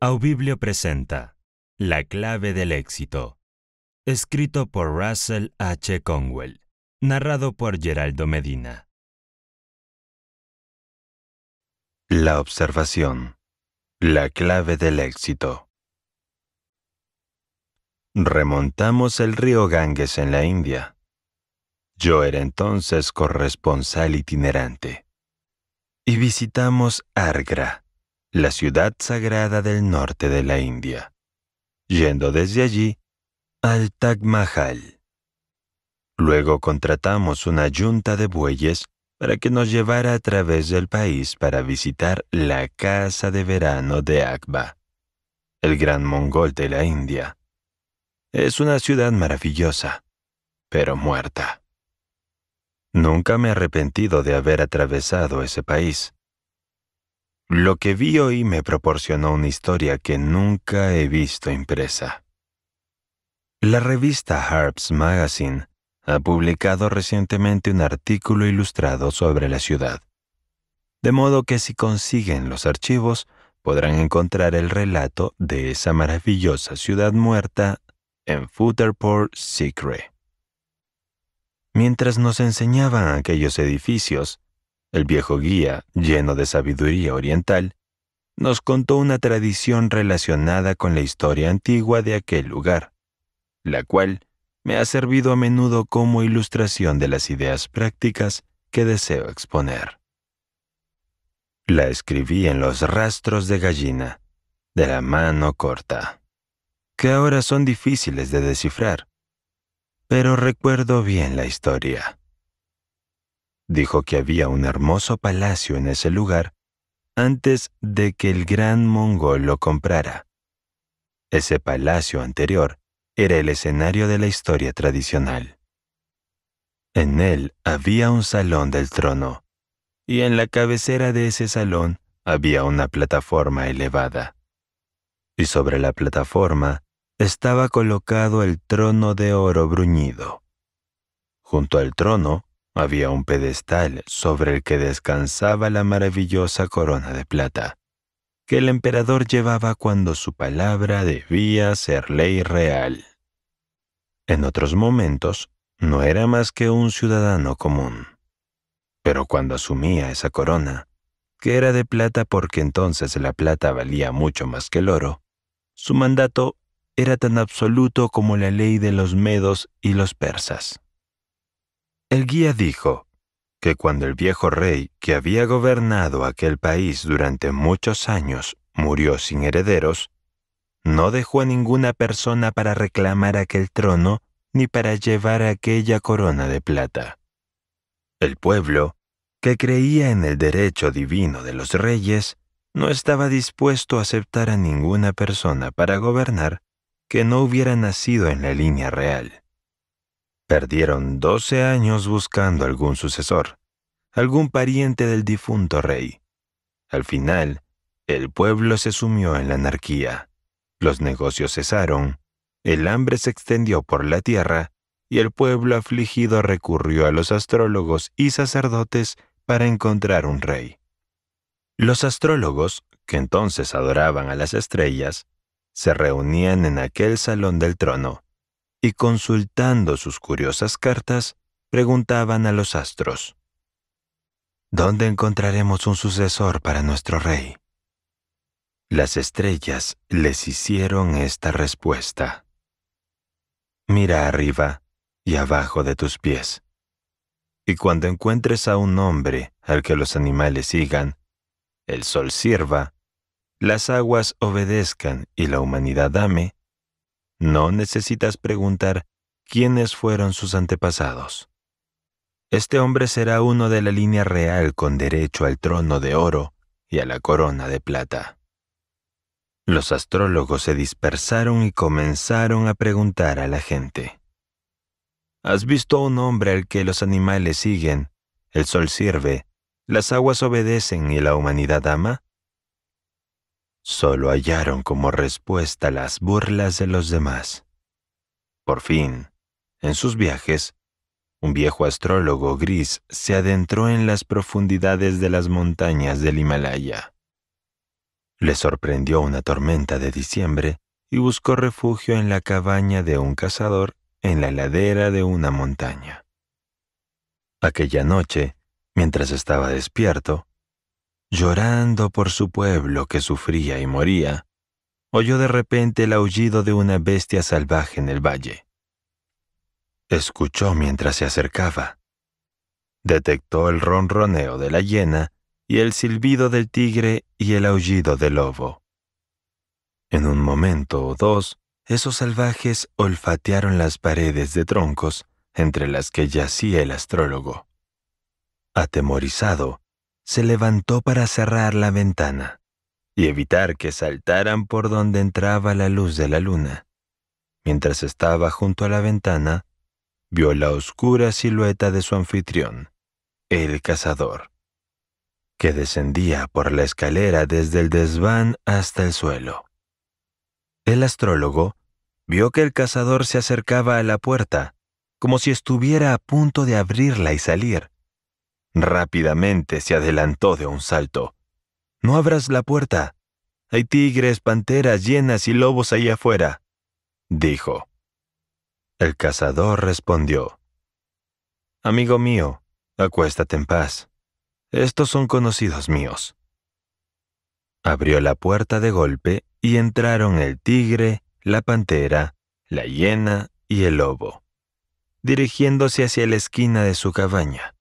Aubiblio. presenta La clave del éxito. Escrito por Russell H. Conwell. Narrado por Geraldo Medina. La observación. La clave del éxito. Remontamos el río Ganges en la India. Yo era entonces corresponsal itinerante y visitamos Argra, la ciudad sagrada del norte de la India, yendo desde allí al Taj Mahal. Luego contratamos una yunta de bueyes para que nos llevara a través del país para visitar la casa de verano de Akba, el gran mongol de la India. Es una ciudad maravillosa, pero muerta. Nunca me he arrepentido de haber atravesado ese país. Lo que vi hoy me proporcionó una historia que nunca he visto impresa. La revista Harps Magazine ha publicado recientemente un artículo ilustrado sobre la ciudad. De modo que si consiguen los archivos, podrán encontrar el relato de esa maravillosa ciudad muerta en Futterport Secret. Mientras nos enseñaban aquellos edificios, el viejo guía, lleno de sabiduría oriental, nos contó una tradición relacionada con la historia antigua de aquel lugar, la cual me ha servido a menudo como ilustración de las ideas prácticas que deseo exponer. La escribí en los rastros de gallina, de la mano corta, que ahora son difíciles de descifrar, pero recuerdo bien la historia. Dijo que había un hermoso palacio en ese lugar antes de que el gran mongol lo comprara. Ese palacio anterior era el escenario de la historia tradicional. En él había un salón del trono, y en la cabecera de ese salón había una plataforma elevada. Y sobre la plataforma estaba colocado el trono de oro bruñido. Junto al trono había un pedestal sobre el que descansaba la maravillosa corona de plata, que el emperador llevaba cuando su palabra debía ser ley real. En otros momentos no era más que un ciudadano común. Pero cuando asumía esa corona, que era de plata porque entonces la plata valía mucho más que el oro, su mandato era tan absoluto como la ley de los medos y los persas. El guía dijo que cuando el viejo rey que había gobernado aquel país durante muchos años murió sin herederos, no dejó a ninguna persona para reclamar aquel trono ni para llevar aquella corona de plata. El pueblo, que creía en el derecho divino de los reyes, no estaba dispuesto a aceptar a ninguna persona para gobernar que no hubiera nacido en la línea real. Perdieron doce años buscando algún sucesor, algún pariente del difunto rey. Al final, el pueblo se sumió en la anarquía, los negocios cesaron, el hambre se extendió por la tierra y el pueblo afligido recurrió a los astrólogos y sacerdotes para encontrar un rey. Los astrólogos, que entonces adoraban a las estrellas, se reunían en aquel salón del trono y consultando sus curiosas cartas preguntaban a los astros, ¿Dónde encontraremos un sucesor para nuestro rey? Las estrellas les hicieron esta respuesta. Mira arriba y abajo de tus pies. Y cuando encuentres a un hombre al que los animales sigan, el sol sirva las aguas obedezcan y la humanidad ame, no necesitas preguntar quiénes fueron sus antepasados. Este hombre será uno de la línea real con derecho al trono de oro y a la corona de plata. Los astrólogos se dispersaron y comenzaron a preguntar a la gente. ¿Has visto un hombre al que los animales siguen, el sol sirve, las aguas obedecen y la humanidad ama? solo hallaron como respuesta las burlas de los demás. Por fin, en sus viajes, un viejo astrólogo gris se adentró en las profundidades de las montañas del Himalaya. Le sorprendió una tormenta de diciembre y buscó refugio en la cabaña de un cazador en la ladera de una montaña. Aquella noche, mientras estaba despierto, llorando por su pueblo que sufría y moría, oyó de repente el aullido de una bestia salvaje en el valle. Escuchó mientras se acercaba. Detectó el ronroneo de la hiena y el silbido del tigre y el aullido del lobo. En un momento o dos, esos salvajes olfatearon las paredes de troncos entre las que yacía el astrólogo. Atemorizado, se levantó para cerrar la ventana y evitar que saltaran por donde entraba la luz de la luna. Mientras estaba junto a la ventana, vio la oscura silueta de su anfitrión, el cazador, que descendía por la escalera desde el desván hasta el suelo. El astrólogo vio que el cazador se acercaba a la puerta, como si estuviera a punto de abrirla y salir, Rápidamente se adelantó de un salto. No abras la puerta. Hay tigres, panteras, hienas y lobos ahí afuera, dijo. El cazador respondió. Amigo mío, acuéstate en paz. Estos son conocidos míos. Abrió la puerta de golpe y entraron el tigre, la pantera, la hiena y el lobo, dirigiéndose hacia la esquina de su cabaña.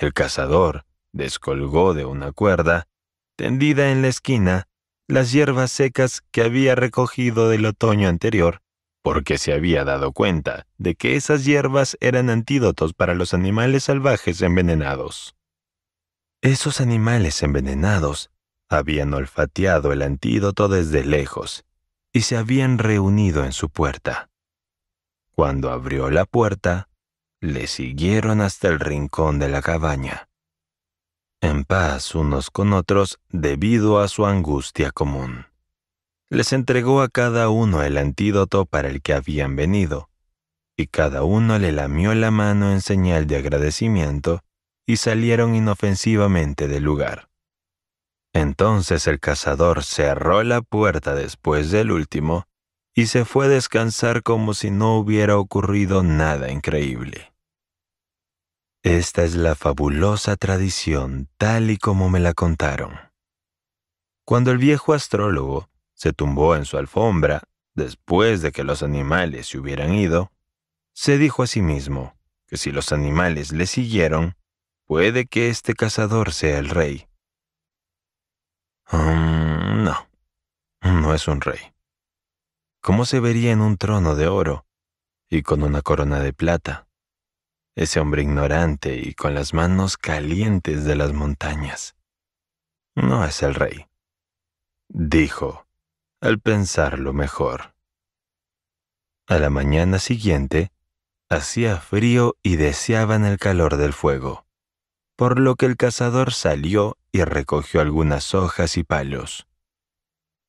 El cazador descolgó de una cuerda, tendida en la esquina, las hierbas secas que había recogido del otoño anterior, porque se había dado cuenta de que esas hierbas eran antídotos para los animales salvajes envenenados. Esos animales envenenados habían olfateado el antídoto desde lejos y se habían reunido en su puerta. Cuando abrió la puerta, le siguieron hasta el rincón de la cabaña, en paz unos con otros debido a su angustia común. Les entregó a cada uno el antídoto para el que habían venido, y cada uno le lamió la mano en señal de agradecimiento y salieron inofensivamente del lugar. Entonces el cazador cerró la puerta después del último y se fue a descansar como si no hubiera ocurrido nada increíble. Esta es la fabulosa tradición tal y como me la contaron. Cuando el viejo astrólogo se tumbó en su alfombra, después de que los animales se hubieran ido, se dijo a sí mismo que si los animales le siguieron, puede que este cazador sea el rey. Mm, no, no es un rey como se vería en un trono de oro y con una corona de plata. Ese hombre ignorante y con las manos calientes de las montañas. No es el rey, dijo, al pensarlo mejor. A la mañana siguiente, hacía frío y deseaban el calor del fuego, por lo que el cazador salió y recogió algunas hojas y palos.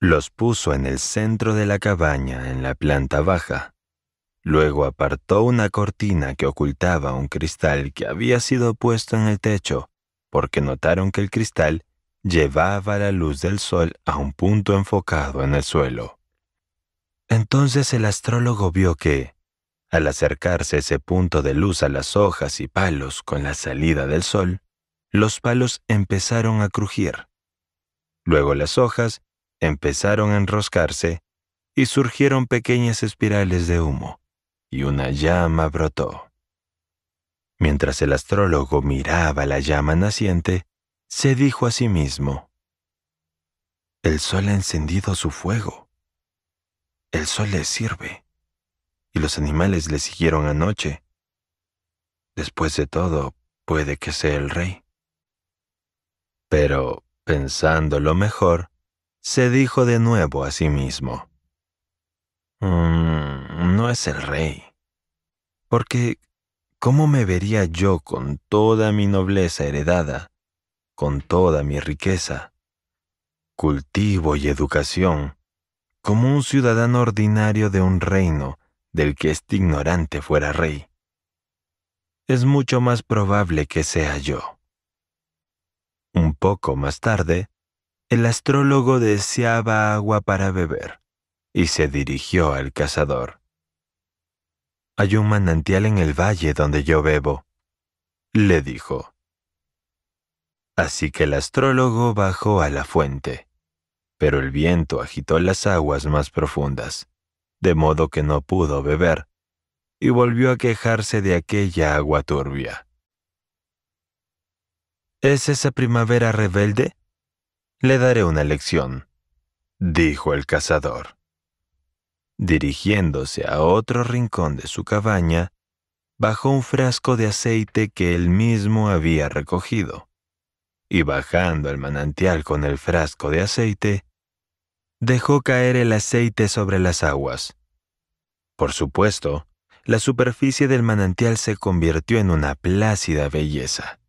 Los puso en el centro de la cabaña, en la planta baja. Luego apartó una cortina que ocultaba un cristal que había sido puesto en el techo, porque notaron que el cristal llevaba la luz del sol a un punto enfocado en el suelo. Entonces el astrólogo vio que, al acercarse ese punto de luz a las hojas y palos con la salida del sol, los palos empezaron a crujir. Luego las hojas empezaron a enroscarse y surgieron pequeñas espirales de humo, y una llama brotó. Mientras el astrólogo miraba la llama naciente, se dijo a sí mismo, El sol ha encendido su fuego. El sol le sirve. Y los animales le siguieron anoche. Después de todo, puede que sea el rey. Pero, lo mejor, se dijo de nuevo a sí mismo. Mm, no es el rey. Porque, ¿cómo me vería yo con toda mi nobleza heredada, con toda mi riqueza, cultivo y educación, como un ciudadano ordinario de un reino del que este ignorante fuera rey? Es mucho más probable que sea yo. Un poco más tarde, el astrólogo deseaba agua para beber y se dirigió al cazador. Hay un manantial en el valle donde yo bebo, le dijo. Así que el astrólogo bajó a la fuente, pero el viento agitó las aguas más profundas, de modo que no pudo beber, y volvió a quejarse de aquella agua turbia. ¿Es esa primavera rebelde? Le daré una lección, dijo el cazador. Dirigiéndose a otro rincón de su cabaña, bajó un frasco de aceite que él mismo había recogido, y bajando el manantial con el frasco de aceite, dejó caer el aceite sobre las aguas. Por supuesto, la superficie del manantial se convirtió en una plácida belleza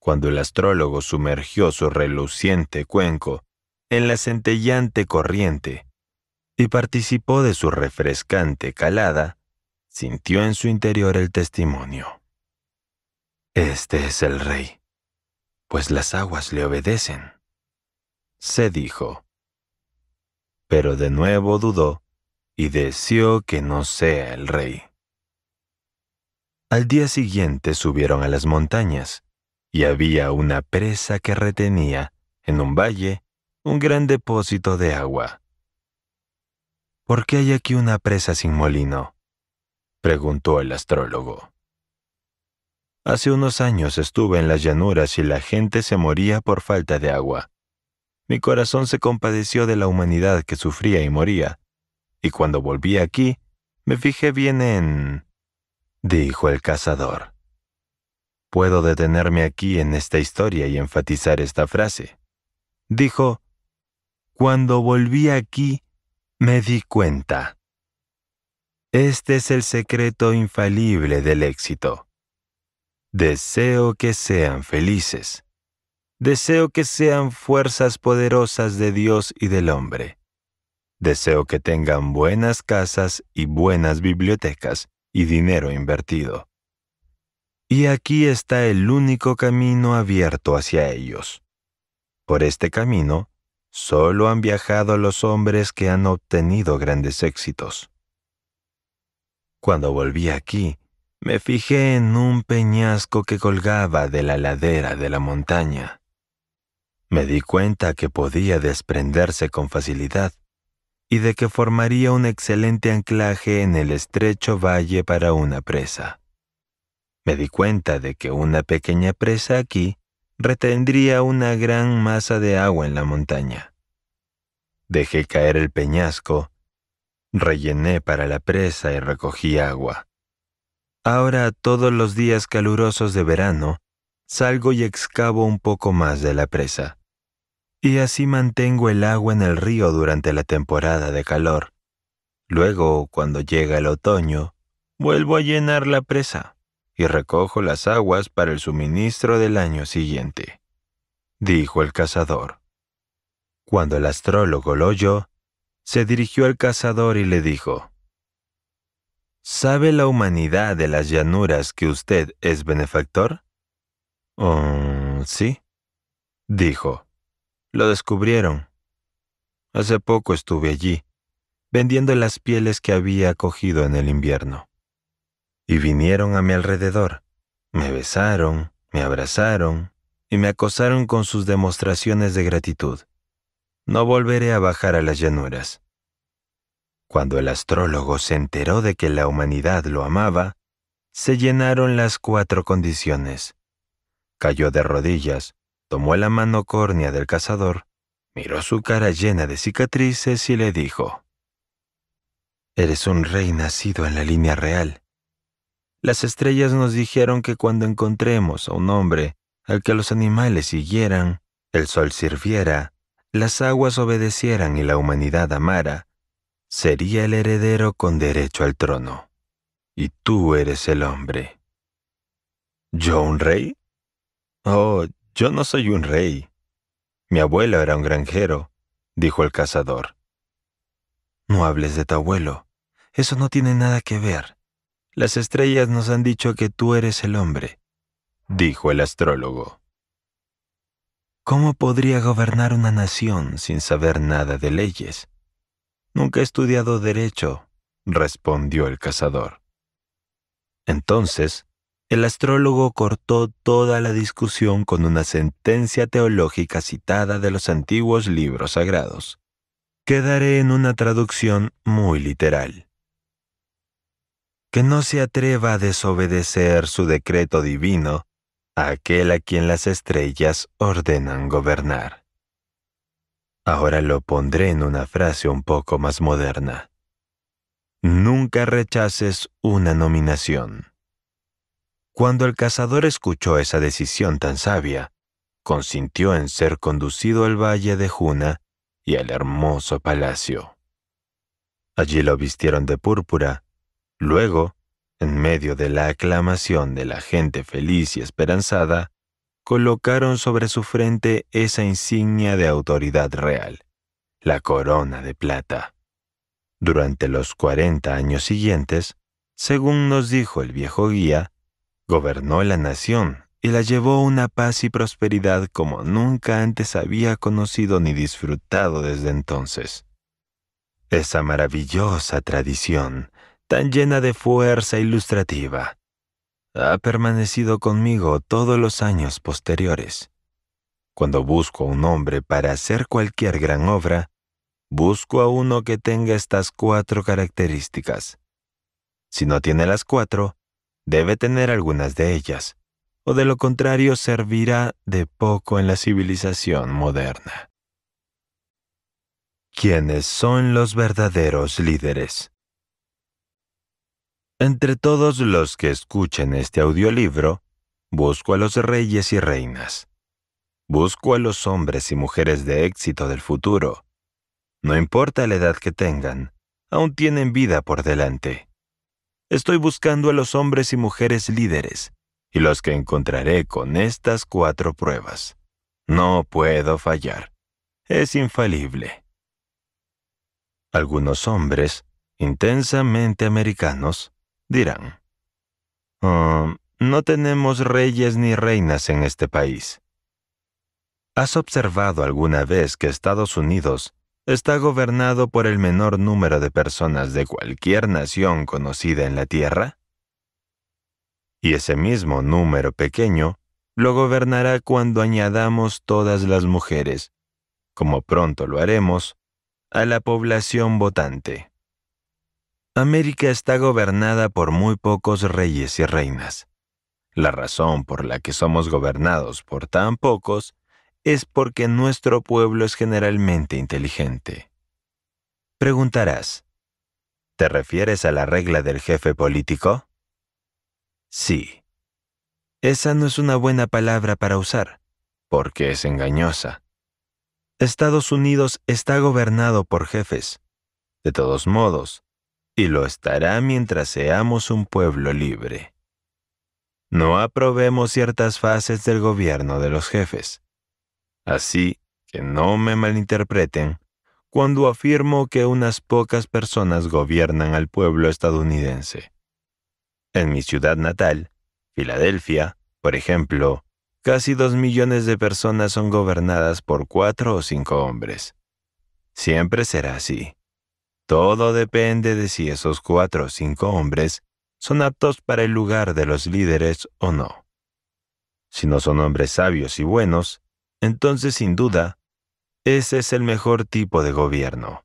cuando el astrólogo sumergió su reluciente cuenco en la centellante corriente y participó de su refrescante calada, sintió en su interior el testimonio. Este es el rey, pues las aguas le obedecen, se dijo. Pero de nuevo dudó y deseó que no sea el rey. Al día siguiente subieron a las montañas, y había una presa que retenía, en un valle, un gran depósito de agua. ¿Por qué hay aquí una presa sin molino? preguntó el astrólogo. Hace unos años estuve en las llanuras y la gente se moría por falta de agua. Mi corazón se compadeció de la humanidad que sufría y moría, y cuando volví aquí, me fijé bien en... dijo el cazador. Puedo detenerme aquí en esta historia y enfatizar esta frase. Dijo, Cuando volví aquí, me di cuenta. Este es el secreto infalible del éxito. Deseo que sean felices. Deseo que sean fuerzas poderosas de Dios y del hombre. Deseo que tengan buenas casas y buenas bibliotecas y dinero invertido. Y aquí está el único camino abierto hacia ellos. Por este camino, solo han viajado los hombres que han obtenido grandes éxitos. Cuando volví aquí, me fijé en un peñasco que colgaba de la ladera de la montaña. Me di cuenta que podía desprenderse con facilidad y de que formaría un excelente anclaje en el estrecho valle para una presa. Me di cuenta de que una pequeña presa aquí retendría una gran masa de agua en la montaña. Dejé caer el peñasco, rellené para la presa y recogí agua. Ahora todos los días calurosos de verano salgo y excavo un poco más de la presa. Y así mantengo el agua en el río durante la temporada de calor. Luego, cuando llega el otoño, vuelvo a llenar la presa y recojo las aguas para el suministro del año siguiente, dijo el cazador. Cuando el astrólogo lo oyó, se dirigió al cazador y le dijo, ¿Sabe la humanidad de las llanuras que usted es benefactor? Mm, sí, dijo. Lo descubrieron. Hace poco estuve allí, vendiendo las pieles que había cogido en el invierno y vinieron a mi alrededor. Me besaron, me abrazaron y me acosaron con sus demostraciones de gratitud. No volveré a bajar a las llanuras. Cuando el astrólogo se enteró de que la humanidad lo amaba, se llenaron las cuatro condiciones. Cayó de rodillas, tomó la mano córnea del cazador, miró su cara llena de cicatrices y le dijo, Eres un rey nacido en la línea real las estrellas nos dijeron que cuando encontremos a un hombre al que los animales siguieran, el sol sirviera, las aguas obedecieran y la humanidad amara, sería el heredero con derecho al trono. Y tú eres el hombre. ¿Yo un rey? Oh, yo no soy un rey. Mi abuelo era un granjero, dijo el cazador. No hables de tu abuelo. Eso no tiene nada que ver. Las estrellas nos han dicho que tú eres el hombre, dijo el astrólogo. ¿Cómo podría gobernar una nación sin saber nada de leyes? Nunca he estudiado derecho, respondió el cazador. Entonces, el astrólogo cortó toda la discusión con una sentencia teológica citada de los antiguos libros sagrados. Quedaré en una traducción muy literal que no se atreva a desobedecer su decreto divino, a aquel a quien las estrellas ordenan gobernar. Ahora lo pondré en una frase un poco más moderna. Nunca rechaces una nominación. Cuando el cazador escuchó esa decisión tan sabia, consintió en ser conducido al valle de Juna y al hermoso palacio. Allí lo vistieron de púrpura Luego, en medio de la aclamación de la gente feliz y esperanzada, colocaron sobre su frente esa insignia de autoridad real, la corona de plata. Durante los cuarenta años siguientes, según nos dijo el viejo guía, gobernó la nación y la llevó una paz y prosperidad como nunca antes había conocido ni disfrutado desde entonces. Esa maravillosa tradición tan llena de fuerza ilustrativa. Ha permanecido conmigo todos los años posteriores. Cuando busco a un hombre para hacer cualquier gran obra, busco a uno que tenga estas cuatro características. Si no tiene las cuatro, debe tener algunas de ellas, o de lo contrario servirá de poco en la civilización moderna. ¿Quiénes son los verdaderos líderes? Entre todos los que escuchen este audiolibro, busco a los reyes y reinas. Busco a los hombres y mujeres de éxito del futuro. No importa la edad que tengan, aún tienen vida por delante. Estoy buscando a los hombres y mujeres líderes, y los que encontraré con estas cuatro pruebas. No puedo fallar. Es infalible. Algunos hombres, intensamente americanos, dirán, oh, no tenemos reyes ni reinas en este país. ¿Has observado alguna vez que Estados Unidos está gobernado por el menor número de personas de cualquier nación conocida en la Tierra? Y ese mismo número pequeño lo gobernará cuando añadamos todas las mujeres, como pronto lo haremos, a la población votante. América está gobernada por muy pocos reyes y reinas. La razón por la que somos gobernados por tan pocos es porque nuestro pueblo es generalmente inteligente. Preguntarás, ¿te refieres a la regla del jefe político? Sí. Esa no es una buena palabra para usar, porque es engañosa. Estados Unidos está gobernado por jefes. De todos modos, y lo estará mientras seamos un pueblo libre. No aprobemos ciertas fases del gobierno de los jefes. Así que no me malinterpreten cuando afirmo que unas pocas personas gobiernan al pueblo estadounidense. En mi ciudad natal, Filadelfia, por ejemplo, casi dos millones de personas son gobernadas por cuatro o cinco hombres. Siempre será así. Todo depende de si esos cuatro o cinco hombres son aptos para el lugar de los líderes o no. Si no son hombres sabios y buenos, entonces sin duda, ese es el mejor tipo de gobierno.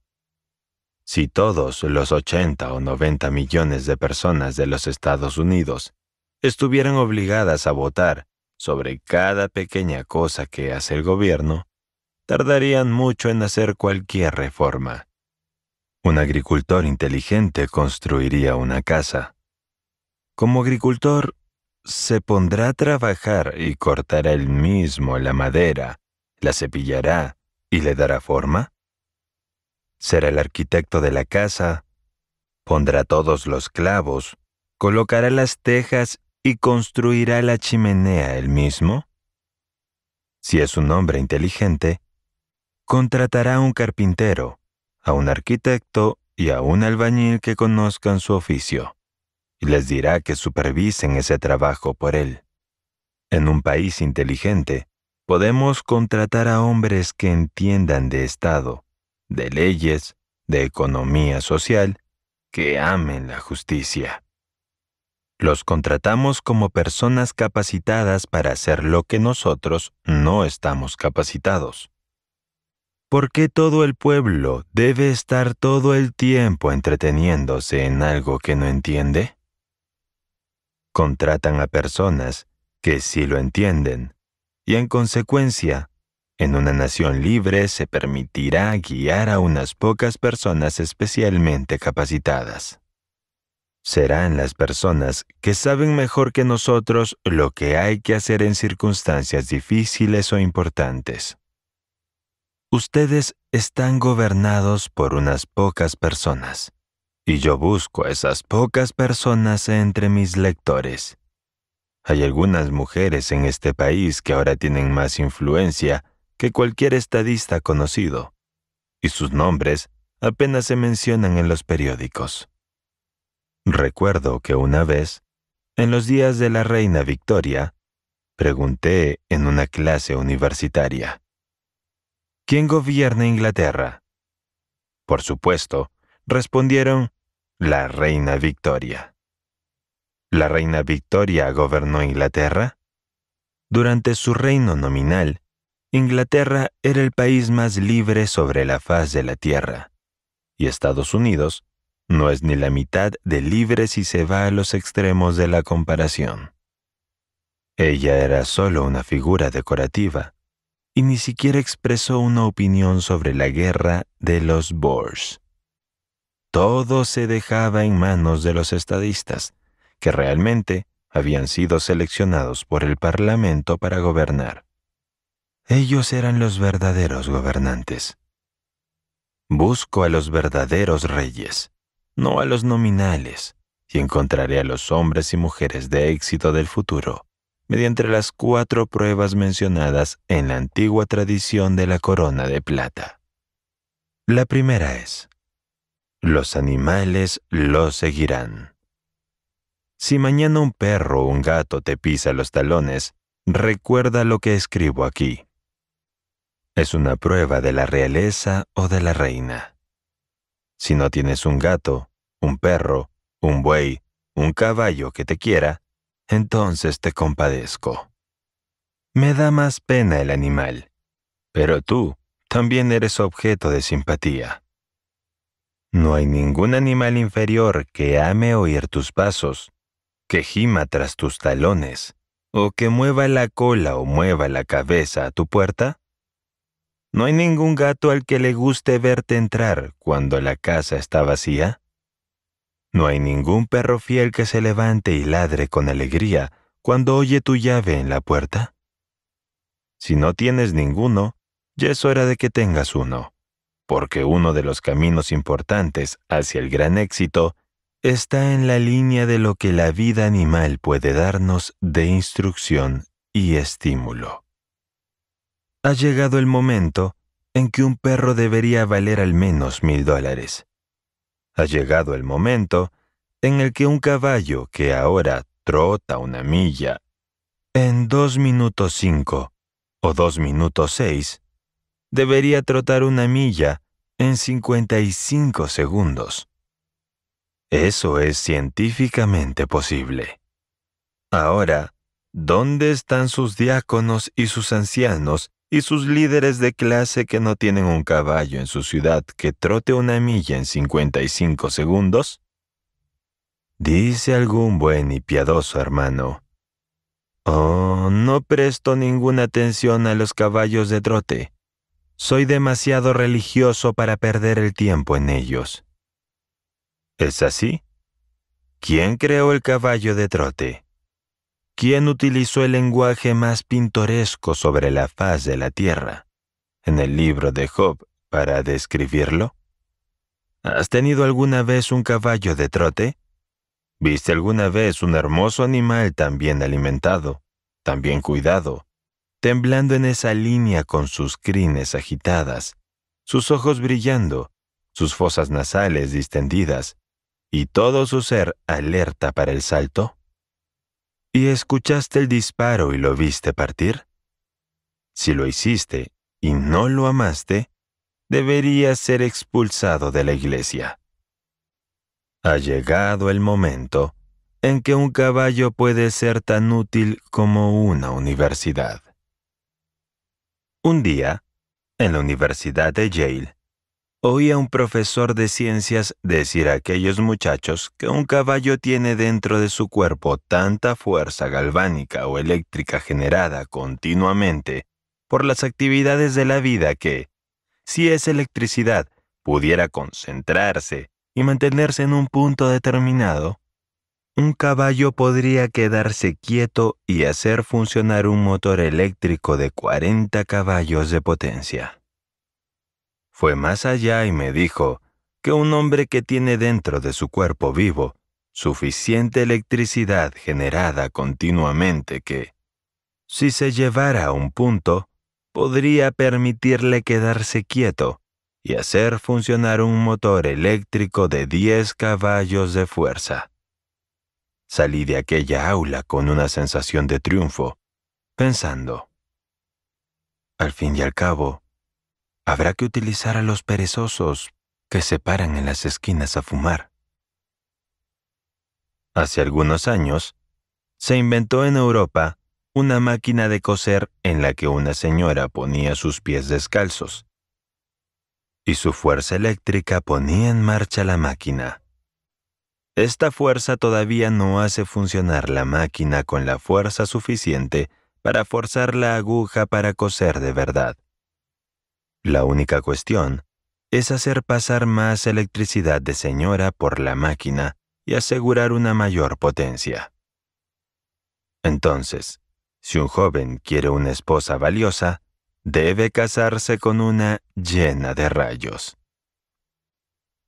Si todos los 80 o 90 millones de personas de los Estados Unidos estuvieran obligadas a votar sobre cada pequeña cosa que hace el gobierno, tardarían mucho en hacer cualquier reforma. Un agricultor inteligente construiría una casa. Como agricultor, se pondrá a trabajar y cortará él mismo la madera, la cepillará y le dará forma. Será el arquitecto de la casa, pondrá todos los clavos, colocará las tejas y construirá la chimenea él mismo. Si es un hombre inteligente, contratará a un carpintero a un arquitecto y a un albañil que conozcan su oficio, y les dirá que supervisen ese trabajo por él. En un país inteligente, podemos contratar a hombres que entiendan de Estado, de leyes, de economía social, que amen la justicia. Los contratamos como personas capacitadas para hacer lo que nosotros no estamos capacitados. ¿Por qué todo el pueblo debe estar todo el tiempo entreteniéndose en algo que no entiende? Contratan a personas que sí lo entienden, y en consecuencia, en una nación libre se permitirá guiar a unas pocas personas especialmente capacitadas. Serán las personas que saben mejor que nosotros lo que hay que hacer en circunstancias difíciles o importantes. Ustedes están gobernados por unas pocas personas, y yo busco a esas pocas personas entre mis lectores. Hay algunas mujeres en este país que ahora tienen más influencia que cualquier estadista conocido, y sus nombres apenas se mencionan en los periódicos. Recuerdo que una vez, en los días de la reina Victoria, pregunté en una clase universitaria. ¿Quién gobierna Inglaterra? Por supuesto, respondieron, la reina Victoria. ¿La reina Victoria gobernó Inglaterra? Durante su reino nominal, Inglaterra era el país más libre sobre la faz de la Tierra, y Estados Unidos no es ni la mitad de libre si se va a los extremos de la comparación. Ella era solo una figura decorativa, y ni siquiera expresó una opinión sobre la guerra de los Boers. Todo se dejaba en manos de los estadistas, que realmente habían sido seleccionados por el Parlamento para gobernar. Ellos eran los verdaderos gobernantes. Busco a los verdaderos reyes, no a los nominales, y encontraré a los hombres y mujeres de éxito del futuro mediante las cuatro pruebas mencionadas en la antigua tradición de la corona de plata. La primera es, los animales lo seguirán. Si mañana un perro o un gato te pisa los talones, recuerda lo que escribo aquí. Es una prueba de la realeza o de la reina. Si no tienes un gato, un perro, un buey, un caballo que te quiera, entonces te compadezco. Me da más pena el animal, pero tú también eres objeto de simpatía. No hay ningún animal inferior que ame oír tus pasos, que gima tras tus talones, o que mueva la cola o mueva la cabeza a tu puerta? No hay ningún gato al que le guste verte entrar cuando la casa está vacía. No hay ningún perro fiel que se levante y ladre con alegría cuando oye tu llave en la puerta. Si no tienes ninguno, ya es hora de que tengas uno, porque uno de los caminos importantes hacia el gran éxito está en la línea de lo que la vida animal puede darnos de instrucción y estímulo. Ha llegado el momento en que un perro debería valer al menos mil dólares ha llegado el momento en el que un caballo que ahora trota una milla en dos minutos cinco o dos minutos seis debería trotar una milla en 55 segundos. Eso es científicamente posible. Ahora, ¿dónde están sus diáconos y sus ancianos y sus líderes de clase que no tienen un caballo en su ciudad que trote una milla en 55 segundos? Dice algún buen y piadoso hermano. Oh, no presto ninguna atención a los caballos de trote. Soy demasiado religioso para perder el tiempo en ellos. ¿Es así? ¿Quién creó el caballo de trote? ¿Quién utilizó el lenguaje más pintoresco sobre la faz de la tierra en el libro de Job para describirlo? ¿Has tenido alguna vez un caballo de trote? ¿Viste alguna vez un hermoso animal tan bien alimentado, tan bien cuidado, temblando en esa línea con sus crines agitadas, sus ojos brillando, sus fosas nasales distendidas y todo su ser alerta para el salto? ¿Y escuchaste el disparo y lo viste partir? Si lo hiciste y no lo amaste, deberías ser expulsado de la iglesia. Ha llegado el momento en que un caballo puede ser tan útil como una universidad. Un día, en la Universidad de Yale, Oía a un profesor de ciencias decir a aquellos muchachos que un caballo tiene dentro de su cuerpo tanta fuerza galvánica o eléctrica generada continuamente por las actividades de la vida que, si esa electricidad pudiera concentrarse y mantenerse en un punto determinado, un caballo podría quedarse quieto y hacer funcionar un motor eléctrico de 40 caballos de potencia. Fue más allá y me dijo que un hombre que tiene dentro de su cuerpo vivo suficiente electricidad generada continuamente que, si se llevara a un punto, podría permitirle quedarse quieto y hacer funcionar un motor eléctrico de 10 caballos de fuerza. Salí de aquella aula con una sensación de triunfo, pensando, al fin y al cabo, Habrá que utilizar a los perezosos que se paran en las esquinas a fumar. Hace algunos años, se inventó en Europa una máquina de coser en la que una señora ponía sus pies descalzos y su fuerza eléctrica ponía en marcha la máquina. Esta fuerza todavía no hace funcionar la máquina con la fuerza suficiente para forzar la aguja para coser de verdad. La única cuestión es hacer pasar más electricidad de señora por la máquina y asegurar una mayor potencia. Entonces, si un joven quiere una esposa valiosa, debe casarse con una llena de rayos.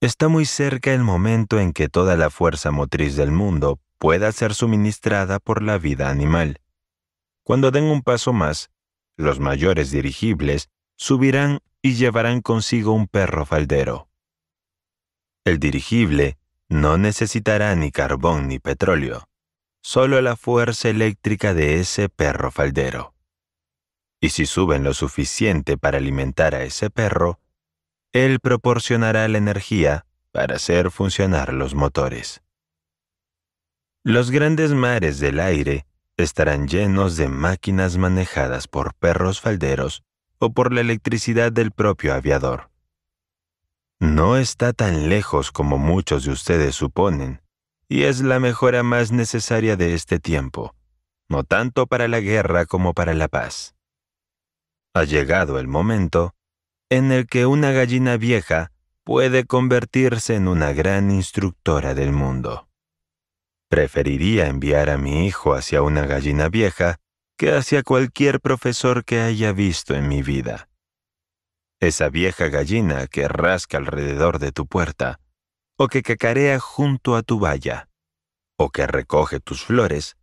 Está muy cerca el momento en que toda la fuerza motriz del mundo pueda ser suministrada por la vida animal. Cuando den un paso más, los mayores dirigibles subirán y llevarán consigo un perro faldero. El dirigible no necesitará ni carbón ni petróleo, solo la fuerza eléctrica de ese perro faldero. Y si suben lo suficiente para alimentar a ese perro, él proporcionará la energía para hacer funcionar los motores. Los grandes mares del aire estarán llenos de máquinas manejadas por perros falderos o por la electricidad del propio aviador. No está tan lejos como muchos de ustedes suponen, y es la mejora más necesaria de este tiempo, no tanto para la guerra como para la paz. Ha llegado el momento en el que una gallina vieja puede convertirse en una gran instructora del mundo. Preferiría enviar a mi hijo hacia una gallina vieja que hacia cualquier profesor que haya visto en mi vida. Esa vieja gallina que rasca alrededor de tu puerta, o que cacarea junto a tu valla, o que recoge tus flores,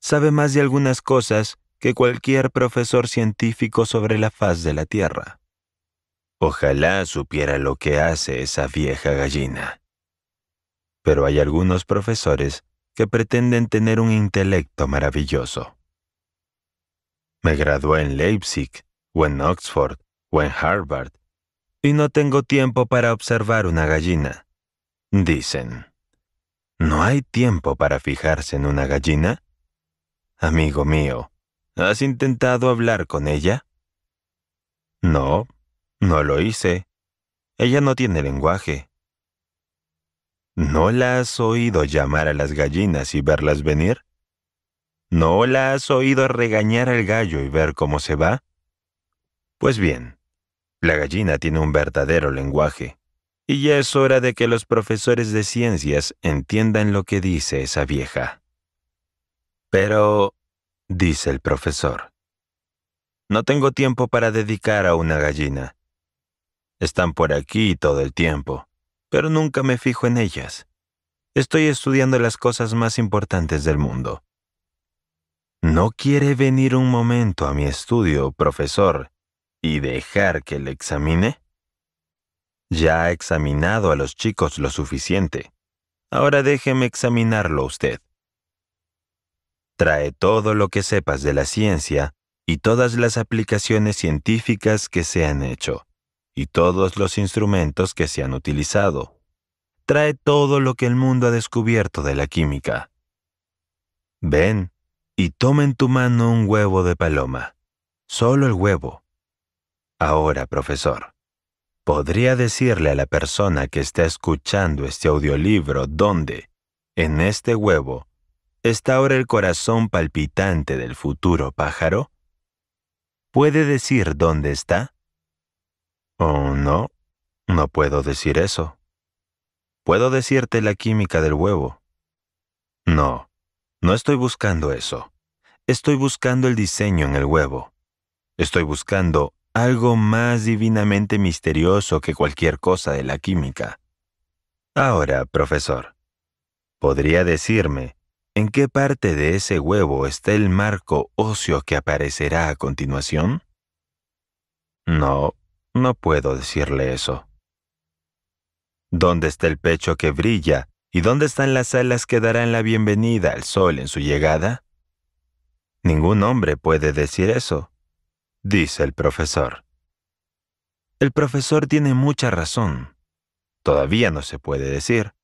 sabe más de algunas cosas que cualquier profesor científico sobre la faz de la Tierra. Ojalá supiera lo que hace esa vieja gallina. Pero hay algunos profesores que pretenden tener un intelecto maravilloso. Me gradué en Leipzig, o en Oxford, o en Harvard, y no tengo tiempo para observar una gallina. Dicen, ¿no hay tiempo para fijarse en una gallina? Amigo mío, ¿has intentado hablar con ella? No, no lo hice. Ella no tiene lenguaje. ¿No la has oído llamar a las gallinas y verlas venir? ¿No la has oído regañar al gallo y ver cómo se va? Pues bien, la gallina tiene un verdadero lenguaje, y ya es hora de que los profesores de ciencias entiendan lo que dice esa vieja. Pero, dice el profesor, no tengo tiempo para dedicar a una gallina. Están por aquí todo el tiempo, pero nunca me fijo en ellas. Estoy estudiando las cosas más importantes del mundo. ¿No quiere venir un momento a mi estudio, profesor, y dejar que le examine? Ya ha examinado a los chicos lo suficiente. Ahora déjeme examinarlo usted. Trae todo lo que sepas de la ciencia y todas las aplicaciones científicas que se han hecho, y todos los instrumentos que se han utilizado. Trae todo lo que el mundo ha descubierto de la química. Ven, y toma en tu mano un huevo de paloma, solo el huevo. Ahora, profesor, ¿podría decirle a la persona que está escuchando este audiolibro dónde, en este huevo, está ahora el corazón palpitante del futuro pájaro? ¿Puede decir dónde está? Oh, no, no puedo decir eso. ¿Puedo decirte la química del huevo? No, no estoy buscando eso. Estoy buscando el diseño en el huevo. Estoy buscando algo más divinamente misterioso que cualquier cosa de la química. Ahora, profesor, ¿podría decirme en qué parte de ese huevo está el marco óseo que aparecerá a continuación? No, no puedo decirle eso. ¿Dónde está el pecho que brilla ¿Y dónde están las alas que darán la bienvenida al sol en su llegada? Ningún hombre puede decir eso, dice el profesor. El profesor tiene mucha razón. Todavía no se puede decir.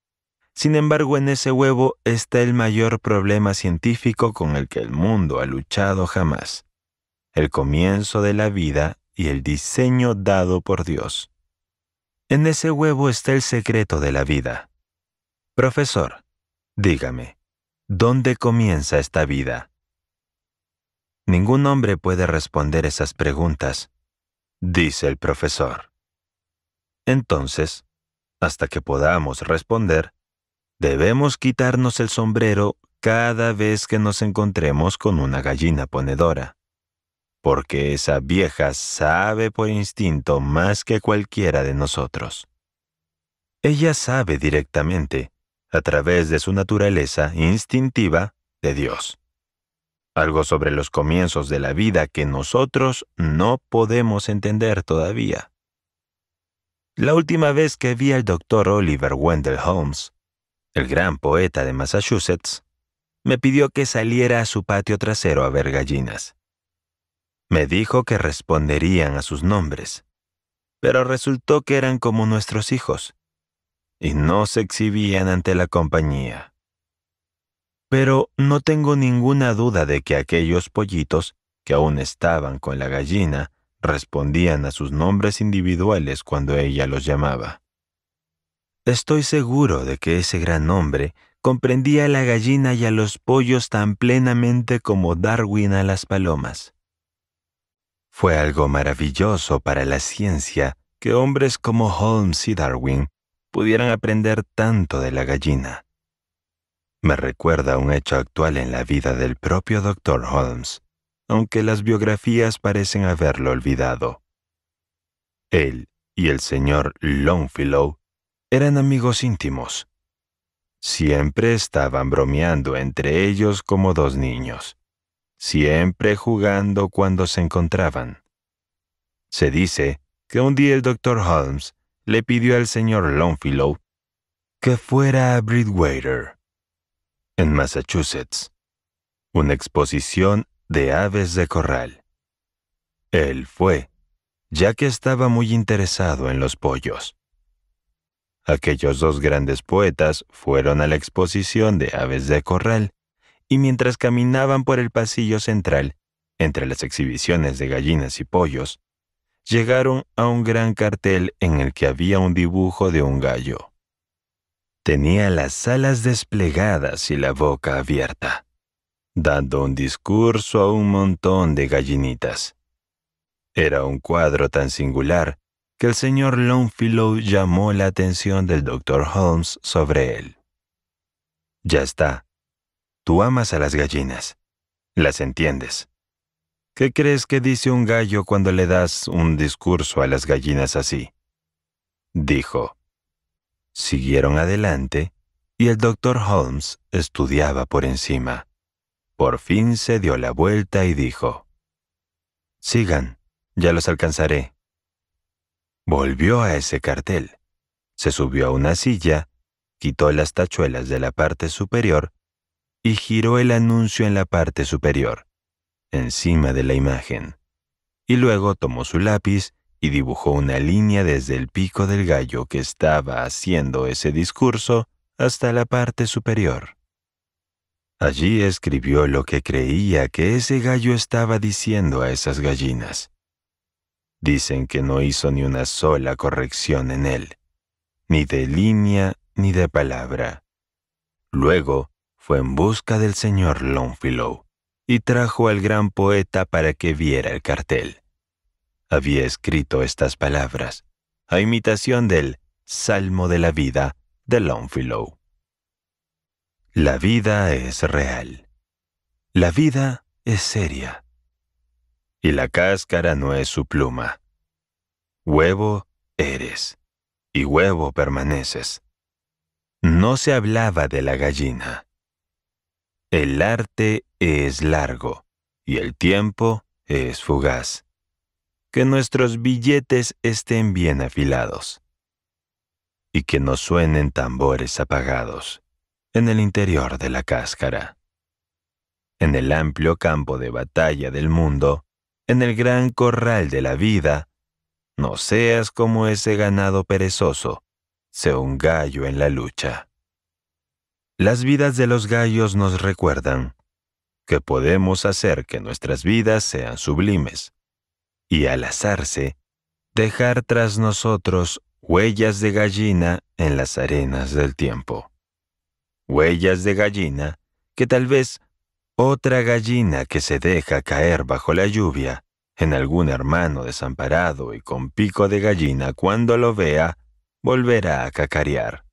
Sin embargo, en ese huevo está el mayor problema científico con el que el mundo ha luchado jamás. El comienzo de la vida y el diseño dado por Dios. En ese huevo está el secreto de la vida. Profesor, dígame, ¿dónde comienza esta vida? Ningún hombre puede responder esas preguntas, dice el profesor. Entonces, hasta que podamos responder, debemos quitarnos el sombrero cada vez que nos encontremos con una gallina ponedora, porque esa vieja sabe por instinto más que cualquiera de nosotros. Ella sabe directamente a través de su naturaleza instintiva de Dios. Algo sobre los comienzos de la vida que nosotros no podemos entender todavía. La última vez que vi al doctor Oliver Wendell Holmes, el gran poeta de Massachusetts, me pidió que saliera a su patio trasero a ver gallinas. Me dijo que responderían a sus nombres, pero resultó que eran como nuestros hijos, y no se exhibían ante la compañía. Pero no tengo ninguna duda de que aquellos pollitos, que aún estaban con la gallina, respondían a sus nombres individuales cuando ella los llamaba. Estoy seguro de que ese gran hombre comprendía a la gallina y a los pollos tan plenamente como Darwin a las palomas. Fue algo maravilloso para la ciencia que hombres como Holmes y Darwin pudieran aprender tanto de la gallina. Me recuerda un hecho actual en la vida del propio Dr. Holmes, aunque las biografías parecen haberlo olvidado. Él y el señor Longfellow eran amigos íntimos. Siempre estaban bromeando entre ellos como dos niños, siempre jugando cuando se encontraban. Se dice que un día el doctor Holmes le pidió al señor Longfellow que fuera a Bridgewater, en Massachusetts, una exposición de aves de corral. Él fue, ya que estaba muy interesado en los pollos. Aquellos dos grandes poetas fueron a la exposición de aves de corral, y mientras caminaban por el pasillo central, entre las exhibiciones de gallinas y pollos, llegaron a un gran cartel en el que había un dibujo de un gallo. Tenía las alas desplegadas y la boca abierta, dando un discurso a un montón de gallinitas. Era un cuadro tan singular que el señor Longfellow llamó la atención del doctor Holmes sobre él. Ya está. Tú amas a las gallinas. Las entiendes. ¿Qué crees que dice un gallo cuando le das un discurso a las gallinas así? Dijo. Siguieron adelante y el doctor Holmes estudiaba por encima. Por fin se dio la vuelta y dijo, Sigan, ya los alcanzaré. Volvió a ese cartel, se subió a una silla, quitó las tachuelas de la parte superior y giró el anuncio en la parte superior encima de la imagen. Y luego tomó su lápiz y dibujó una línea desde el pico del gallo que estaba haciendo ese discurso hasta la parte superior. Allí escribió lo que creía que ese gallo estaba diciendo a esas gallinas. Dicen que no hizo ni una sola corrección en él, ni de línea ni de palabra. Luego fue en busca del señor Longfellow y trajo al gran poeta para que viera el cartel. Había escrito estas palabras, a imitación del Salmo de la Vida de Longfellow. La vida es real. La vida es seria. Y la cáscara no es su pluma. Huevo eres, y huevo permaneces. No se hablaba de la gallina. El arte es largo y el tiempo es fugaz. Que nuestros billetes estén bien afilados y que no suenen tambores apagados en el interior de la cáscara. En el amplio campo de batalla del mundo, en el gran corral de la vida, no seas como ese ganado perezoso, sea un gallo en la lucha. Las vidas de los gallos nos recuerdan que podemos hacer que nuestras vidas sean sublimes y al azarse, dejar tras nosotros huellas de gallina en las arenas del tiempo. Huellas de gallina que tal vez otra gallina que se deja caer bajo la lluvia en algún hermano desamparado y con pico de gallina cuando lo vea, volverá a cacarear.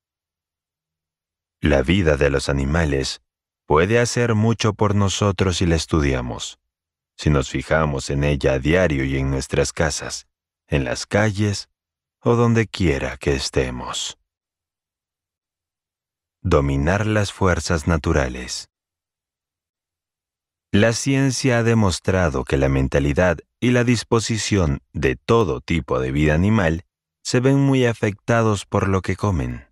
La vida de los animales puede hacer mucho por nosotros si la estudiamos, si nos fijamos en ella a diario y en nuestras casas, en las calles o donde quiera que estemos. Dominar las fuerzas naturales. La ciencia ha demostrado que la mentalidad y la disposición de todo tipo de vida animal se ven muy afectados por lo que comen.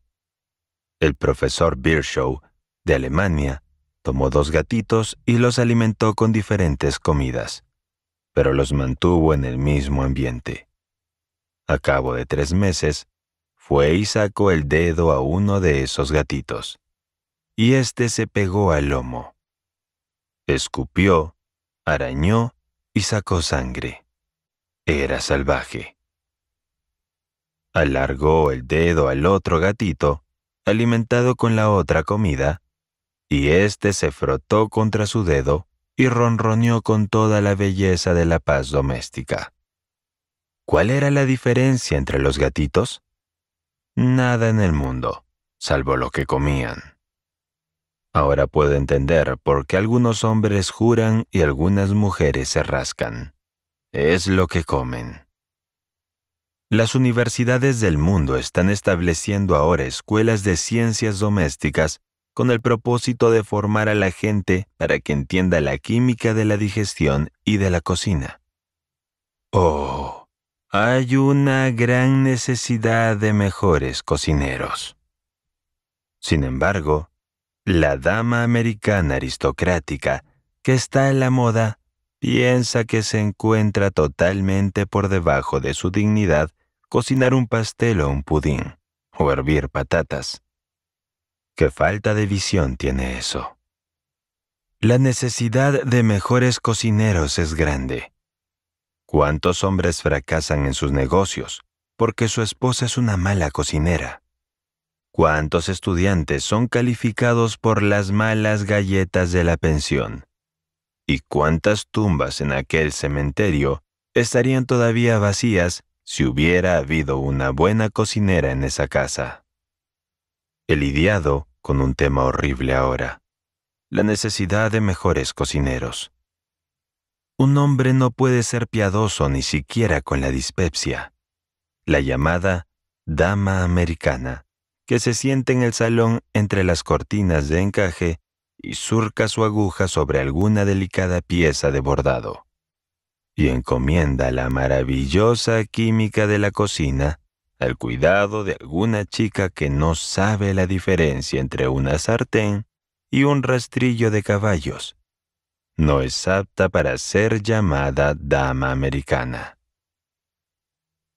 El profesor Birchow, de Alemania, tomó dos gatitos y los alimentó con diferentes comidas, pero los mantuvo en el mismo ambiente. A cabo de tres meses, fue y sacó el dedo a uno de esos gatitos, y éste se pegó al lomo. Escupió, arañó y sacó sangre. Era salvaje. Alargó el dedo al otro gatito, alimentado con la otra comida, y éste se frotó contra su dedo y ronroneó con toda la belleza de la paz doméstica. ¿Cuál era la diferencia entre los gatitos? Nada en el mundo, salvo lo que comían. Ahora puedo entender por qué algunos hombres juran y algunas mujeres se rascan. Es lo que comen. Las universidades del mundo están estableciendo ahora escuelas de ciencias domésticas con el propósito de formar a la gente para que entienda la química de la digestión y de la cocina. Oh, hay una gran necesidad de mejores cocineros. Sin embargo, la dama americana aristocrática que está en la moda piensa que se encuentra totalmente por debajo de su dignidad cocinar un pastel o un pudín, o hervir patatas. Qué falta de visión tiene eso. La necesidad de mejores cocineros es grande. ¿Cuántos hombres fracasan en sus negocios porque su esposa es una mala cocinera? ¿Cuántos estudiantes son calificados por las malas galletas de la pensión? ¿Y cuántas tumbas en aquel cementerio estarían todavía vacías si hubiera habido una buena cocinera en esa casa? El idiado con un tema horrible ahora, la necesidad de mejores cocineros. Un hombre no puede ser piadoso ni siquiera con la dispepsia, la llamada dama americana, que se siente en el salón entre las cortinas de encaje y surca su aguja sobre alguna delicada pieza de bordado, y encomienda la maravillosa química de la cocina al cuidado de alguna chica que no sabe la diferencia entre una sartén y un rastrillo de caballos. No es apta para ser llamada dama americana.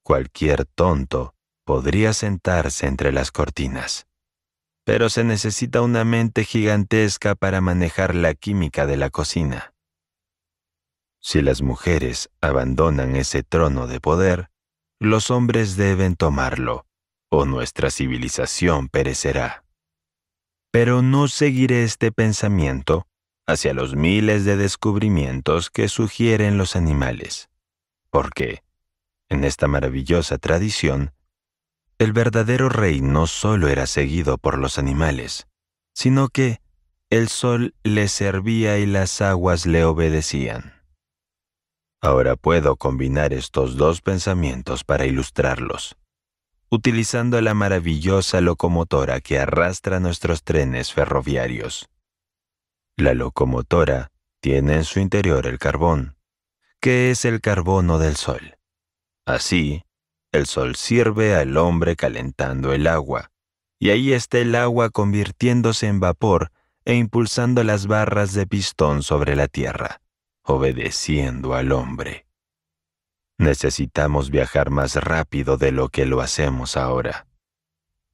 Cualquier tonto podría sentarse entre las cortinas, pero se necesita una mente gigantesca para manejar la química de la cocina. Si las mujeres abandonan ese trono de poder, los hombres deben tomarlo, o nuestra civilización perecerá. Pero no seguiré este pensamiento hacia los miles de descubrimientos que sugieren los animales, porque, en esta maravillosa tradición, el verdadero rey no solo era seguido por los animales, sino que el sol le servía y las aguas le obedecían. Ahora puedo combinar estos dos pensamientos para ilustrarlos. Utilizando la maravillosa locomotora que arrastra nuestros trenes ferroviarios. La locomotora tiene en su interior el carbón, que es el carbono del sol. Así, el sol sirve al hombre calentando el agua, y ahí está el agua convirtiéndose en vapor e impulsando las barras de pistón sobre la tierra obedeciendo al hombre. Necesitamos viajar más rápido de lo que lo hacemos ahora.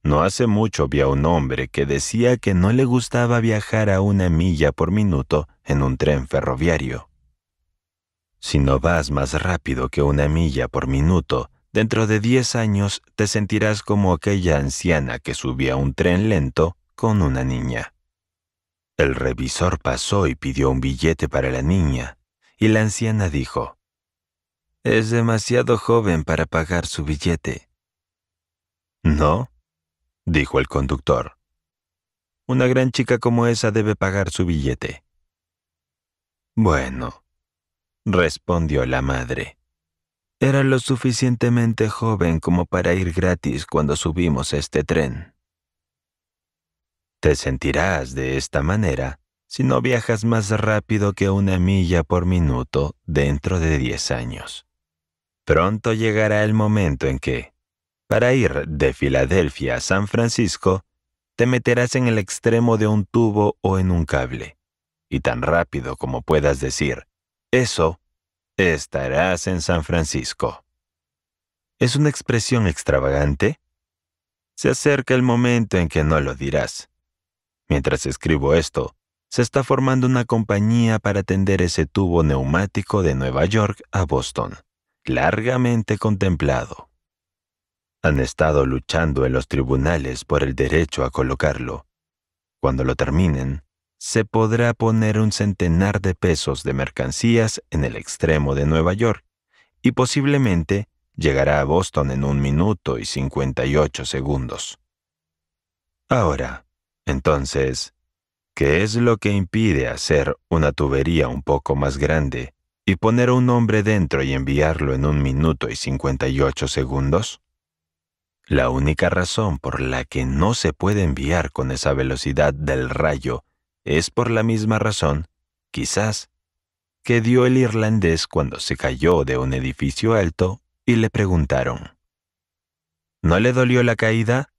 No hace mucho vi a un hombre que decía que no le gustaba viajar a una milla por minuto en un tren ferroviario. Si no vas más rápido que una milla por minuto, dentro de diez años te sentirás como aquella anciana que subía un tren lento con una niña. El revisor pasó y pidió un billete para la niña, y la anciana dijo, Es demasiado joven para pagar su billete. No, dijo el conductor. Una gran chica como esa debe pagar su billete. Bueno, respondió la madre. Era lo suficientemente joven como para ir gratis cuando subimos este tren. Te sentirás de esta manera si no viajas más rápido que una milla por minuto dentro de 10 años. Pronto llegará el momento en que, para ir de Filadelfia a San Francisco, te meterás en el extremo de un tubo o en un cable, y tan rápido como puedas decir, eso, estarás en San Francisco. ¿Es una expresión extravagante? Se acerca el momento en que no lo dirás. Mientras escribo esto, se está formando una compañía para tender ese tubo neumático de Nueva York a Boston, largamente contemplado. Han estado luchando en los tribunales por el derecho a colocarlo. Cuando lo terminen, se podrá poner un centenar de pesos de mercancías en el extremo de Nueva York y posiblemente llegará a Boston en un minuto y cincuenta y ocho segundos. Ahora, entonces, ¿Qué es lo que impide hacer una tubería un poco más grande y poner un hombre dentro y enviarlo en un minuto y ocho segundos? La única razón por la que no se puede enviar con esa velocidad del rayo es por la misma razón, quizás, que dio el irlandés cuando se cayó de un edificio alto y le preguntaron. ¿No le dolió la caída?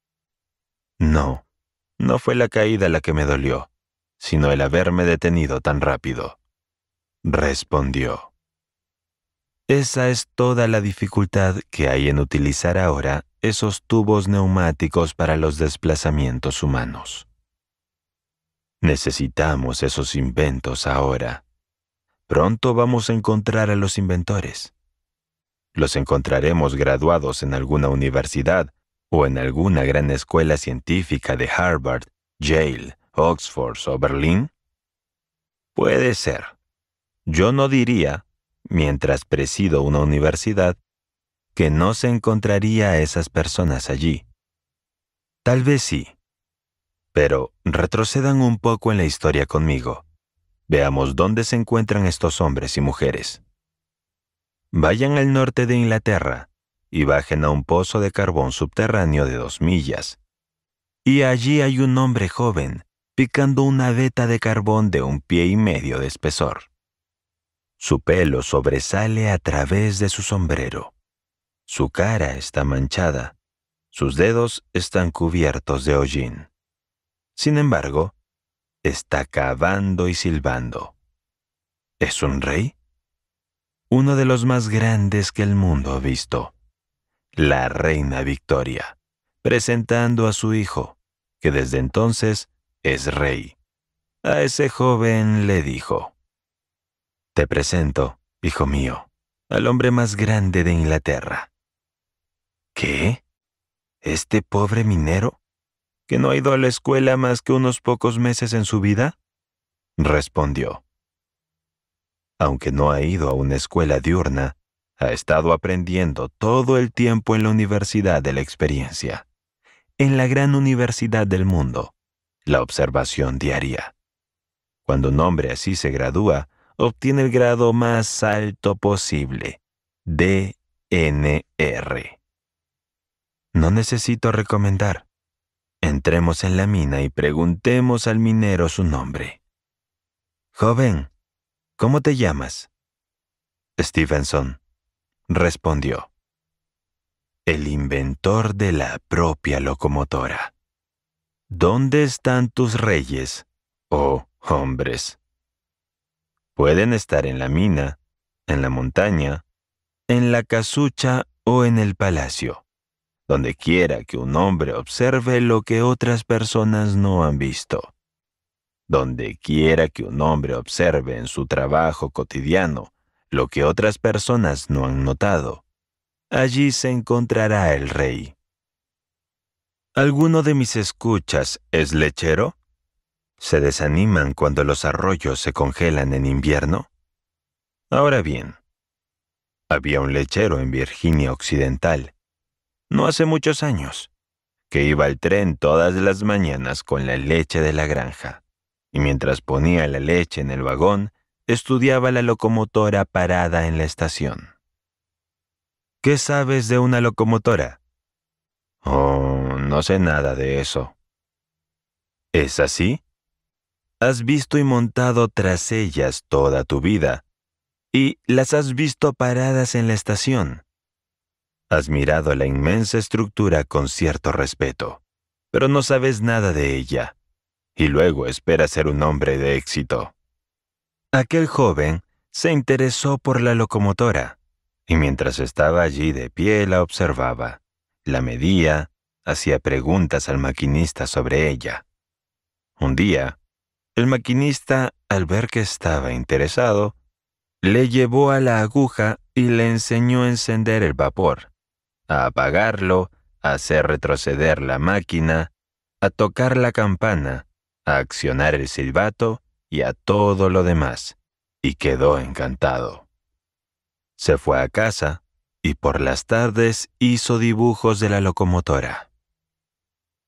No, no fue la caída la que me dolió, sino el haberme detenido tan rápido. Respondió. Esa es toda la dificultad que hay en utilizar ahora esos tubos neumáticos para los desplazamientos humanos. Necesitamos esos inventos ahora. Pronto vamos a encontrar a los inventores. Los encontraremos graduados en alguna universidad o en alguna gran escuela científica de Harvard, Yale Oxford o Berlín? Puede ser. Yo no diría, mientras presido una universidad, que no se encontraría a esas personas allí. Tal vez sí. Pero retrocedan un poco en la historia conmigo. Veamos dónde se encuentran estos hombres y mujeres. Vayan al norte de Inglaterra y bajen a un pozo de carbón subterráneo de dos millas. Y allí hay un hombre joven, picando una veta de carbón de un pie y medio de espesor. Su pelo sobresale a través de su sombrero. Su cara está manchada. Sus dedos están cubiertos de hollín. Sin embargo, está cavando y silbando. ¿Es un rey? Uno de los más grandes que el mundo ha visto. La reina Victoria, presentando a su hijo, que desde entonces es rey. A ese joven le dijo, Te presento, hijo mío, al hombre más grande de Inglaterra. ¿Qué? ¿Este pobre minero? ¿Que no ha ido a la escuela más que unos pocos meses en su vida? Respondió. Aunque no ha ido a una escuela diurna, ha estado aprendiendo todo el tiempo en la universidad de la experiencia, en la gran universidad del mundo la observación diaria. Cuando un hombre así se gradúa, obtiene el grado más alto posible, DNR. No necesito recomendar. Entremos en la mina y preguntemos al minero su nombre. Joven, ¿cómo te llamas? Stevenson respondió. El inventor de la propia locomotora. ¿Dónde están tus reyes, oh hombres? Pueden estar en la mina, en la montaña, en la casucha o en el palacio, donde quiera que un hombre observe lo que otras personas no han visto. Donde quiera que un hombre observe en su trabajo cotidiano lo que otras personas no han notado, allí se encontrará el rey. ¿Alguno de mis escuchas es lechero? ¿Se desaniman cuando los arroyos se congelan en invierno? Ahora bien, había un lechero en Virginia Occidental, no hace muchos años, que iba al tren todas las mañanas con la leche de la granja, y mientras ponía la leche en el vagón, estudiaba la locomotora parada en la estación. ¿Qué sabes de una locomotora? Oh, no sé nada de eso. ¿Es así? Has visto y montado tras ellas toda tu vida, y las has visto paradas en la estación. Has mirado la inmensa estructura con cierto respeto, pero no sabes nada de ella, y luego esperas ser un hombre de éxito. Aquel joven se interesó por la locomotora, y mientras estaba allí de pie la observaba la medía, hacía preguntas al maquinista sobre ella. Un día, el maquinista, al ver que estaba interesado, le llevó a la aguja y le enseñó a encender el vapor, a apagarlo, a hacer retroceder la máquina, a tocar la campana, a accionar el silbato y a todo lo demás, y quedó encantado. Se fue a casa, y por las tardes hizo dibujos de la locomotora.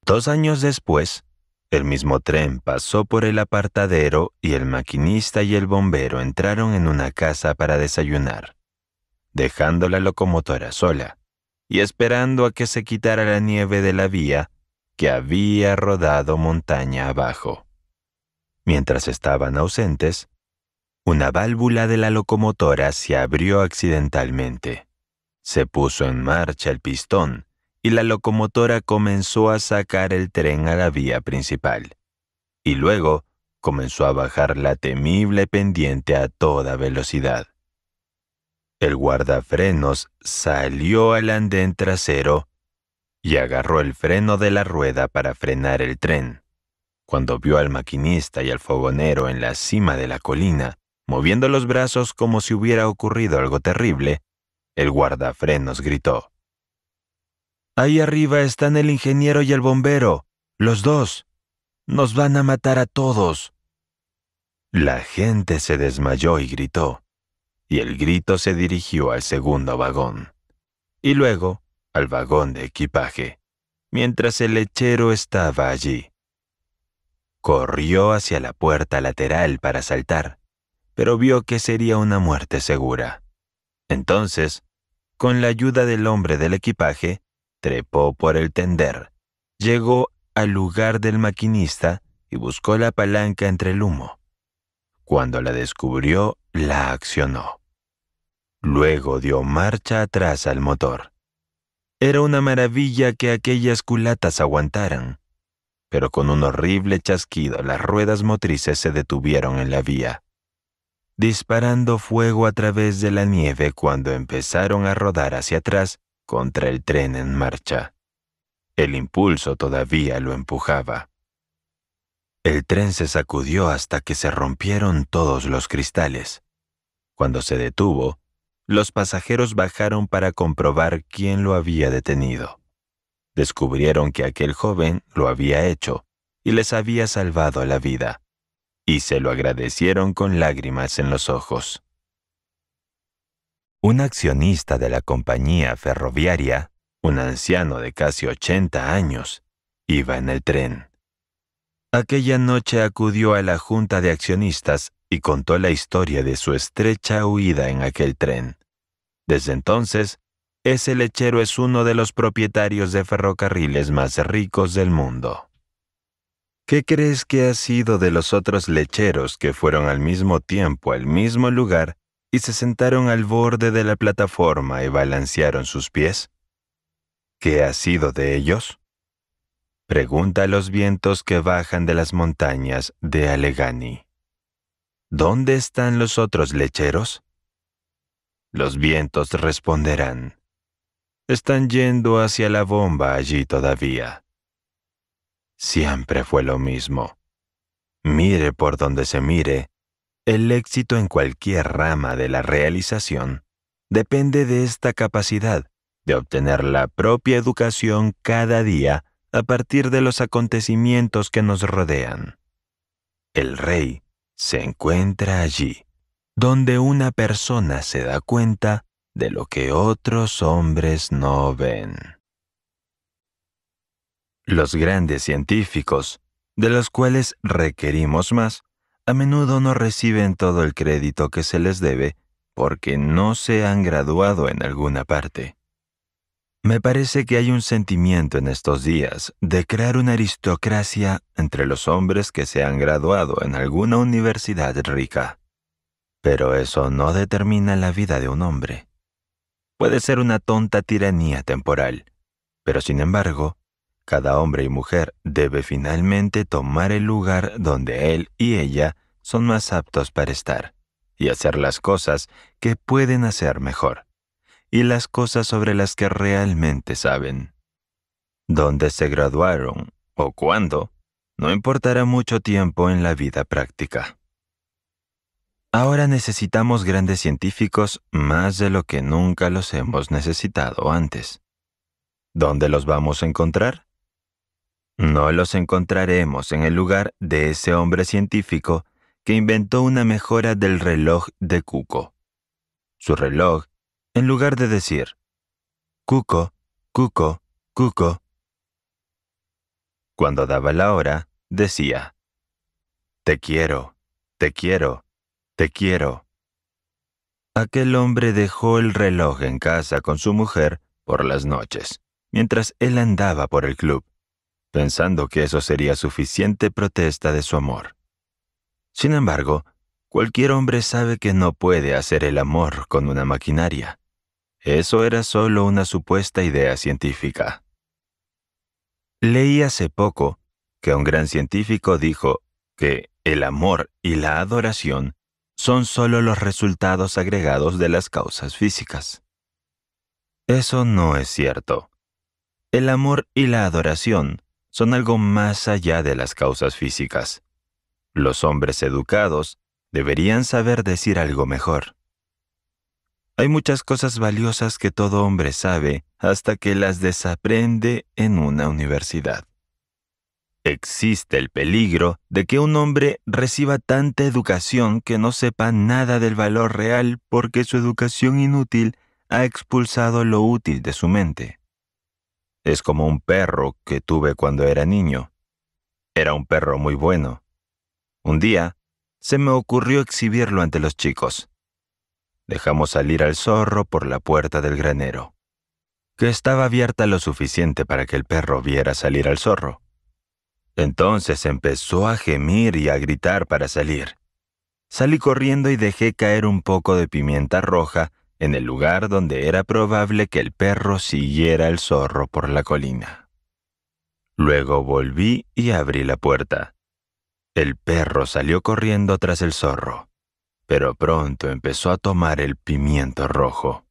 Dos años después, el mismo tren pasó por el apartadero y el maquinista y el bombero entraron en una casa para desayunar, dejando la locomotora sola y esperando a que se quitara la nieve de la vía que había rodado montaña abajo. Mientras estaban ausentes, una válvula de la locomotora se abrió accidentalmente se puso en marcha el pistón y la locomotora comenzó a sacar el tren a la vía principal. Y luego comenzó a bajar la temible pendiente a toda velocidad. El guardafrenos salió al andén trasero y agarró el freno de la rueda para frenar el tren. Cuando vio al maquinista y al fogonero en la cima de la colina, moviendo los brazos como si hubiera ocurrido algo terrible, el guardafrenos gritó. Ahí arriba están el ingeniero y el bombero, los dos. Nos van a matar a todos. La gente se desmayó y gritó, y el grito se dirigió al segundo vagón, y luego al vagón de equipaje, mientras el lechero estaba allí. Corrió hacia la puerta lateral para saltar, pero vio que sería una muerte segura. Entonces, con la ayuda del hombre del equipaje, trepó por el tender, llegó al lugar del maquinista y buscó la palanca entre el humo. Cuando la descubrió, la accionó. Luego dio marcha atrás al motor. Era una maravilla que aquellas culatas aguantaran, pero con un horrible chasquido las ruedas motrices se detuvieron en la vía disparando fuego a través de la nieve cuando empezaron a rodar hacia atrás contra el tren en marcha. El impulso todavía lo empujaba. El tren se sacudió hasta que se rompieron todos los cristales. Cuando se detuvo, los pasajeros bajaron para comprobar quién lo había detenido. Descubrieron que aquel joven lo había hecho y les había salvado la vida y se lo agradecieron con lágrimas en los ojos. Un accionista de la compañía ferroviaria, un anciano de casi 80 años, iba en el tren. Aquella noche acudió a la junta de accionistas y contó la historia de su estrecha huida en aquel tren. Desde entonces, ese lechero es uno de los propietarios de ferrocarriles más ricos del mundo. ¿Qué crees que ha sido de los otros lecheros que fueron al mismo tiempo al mismo lugar y se sentaron al borde de la plataforma y balancearon sus pies? ¿Qué ha sido de ellos? Pregunta a los vientos que bajan de las montañas de Allegheny. ¿Dónde están los otros lecheros? Los vientos responderán. Están yendo hacia la bomba allí todavía siempre fue lo mismo. Mire por donde se mire, el éxito en cualquier rama de la realización depende de esta capacidad de obtener la propia educación cada día a partir de los acontecimientos que nos rodean. El rey se encuentra allí, donde una persona se da cuenta de lo que otros hombres no ven. Los grandes científicos, de los cuales requerimos más, a menudo no reciben todo el crédito que se les debe porque no se han graduado en alguna parte. Me parece que hay un sentimiento en estos días de crear una aristocracia entre los hombres que se han graduado en alguna universidad rica. Pero eso no determina la vida de un hombre. Puede ser una tonta tiranía temporal, pero sin embargo, cada hombre y mujer debe finalmente tomar el lugar donde él y ella son más aptos para estar y hacer las cosas que pueden hacer mejor y las cosas sobre las que realmente saben. Dónde se graduaron o cuándo no importará mucho tiempo en la vida práctica. Ahora necesitamos grandes científicos más de lo que nunca los hemos necesitado antes. ¿Dónde los vamos a encontrar? No los encontraremos en el lugar de ese hombre científico que inventó una mejora del reloj de Cuco. Su reloj, en lugar de decir Cuco, Cuco, Cuco, cuando daba la hora, decía Te quiero, te quiero, te quiero. Aquel hombre dejó el reloj en casa con su mujer por las noches, mientras él andaba por el club pensando que eso sería suficiente protesta de su amor. Sin embargo, cualquier hombre sabe que no puede hacer el amor con una maquinaria. Eso era solo una supuesta idea científica. Leí hace poco que un gran científico dijo que el amor y la adoración son solo los resultados agregados de las causas físicas. Eso no es cierto. El amor y la adoración son algo más allá de las causas físicas. Los hombres educados deberían saber decir algo mejor. Hay muchas cosas valiosas que todo hombre sabe hasta que las desaprende en una universidad. Existe el peligro de que un hombre reciba tanta educación que no sepa nada del valor real porque su educación inútil ha expulsado lo útil de su mente. Es como un perro que tuve cuando era niño. Era un perro muy bueno. Un día, se me ocurrió exhibirlo ante los chicos. Dejamos salir al zorro por la puerta del granero, que estaba abierta lo suficiente para que el perro viera salir al zorro. Entonces empezó a gemir y a gritar para salir. Salí corriendo y dejé caer un poco de pimienta roja en el lugar donde era probable que el perro siguiera al zorro por la colina. Luego volví y abrí la puerta. El perro salió corriendo tras el zorro, pero pronto empezó a tomar el pimiento rojo.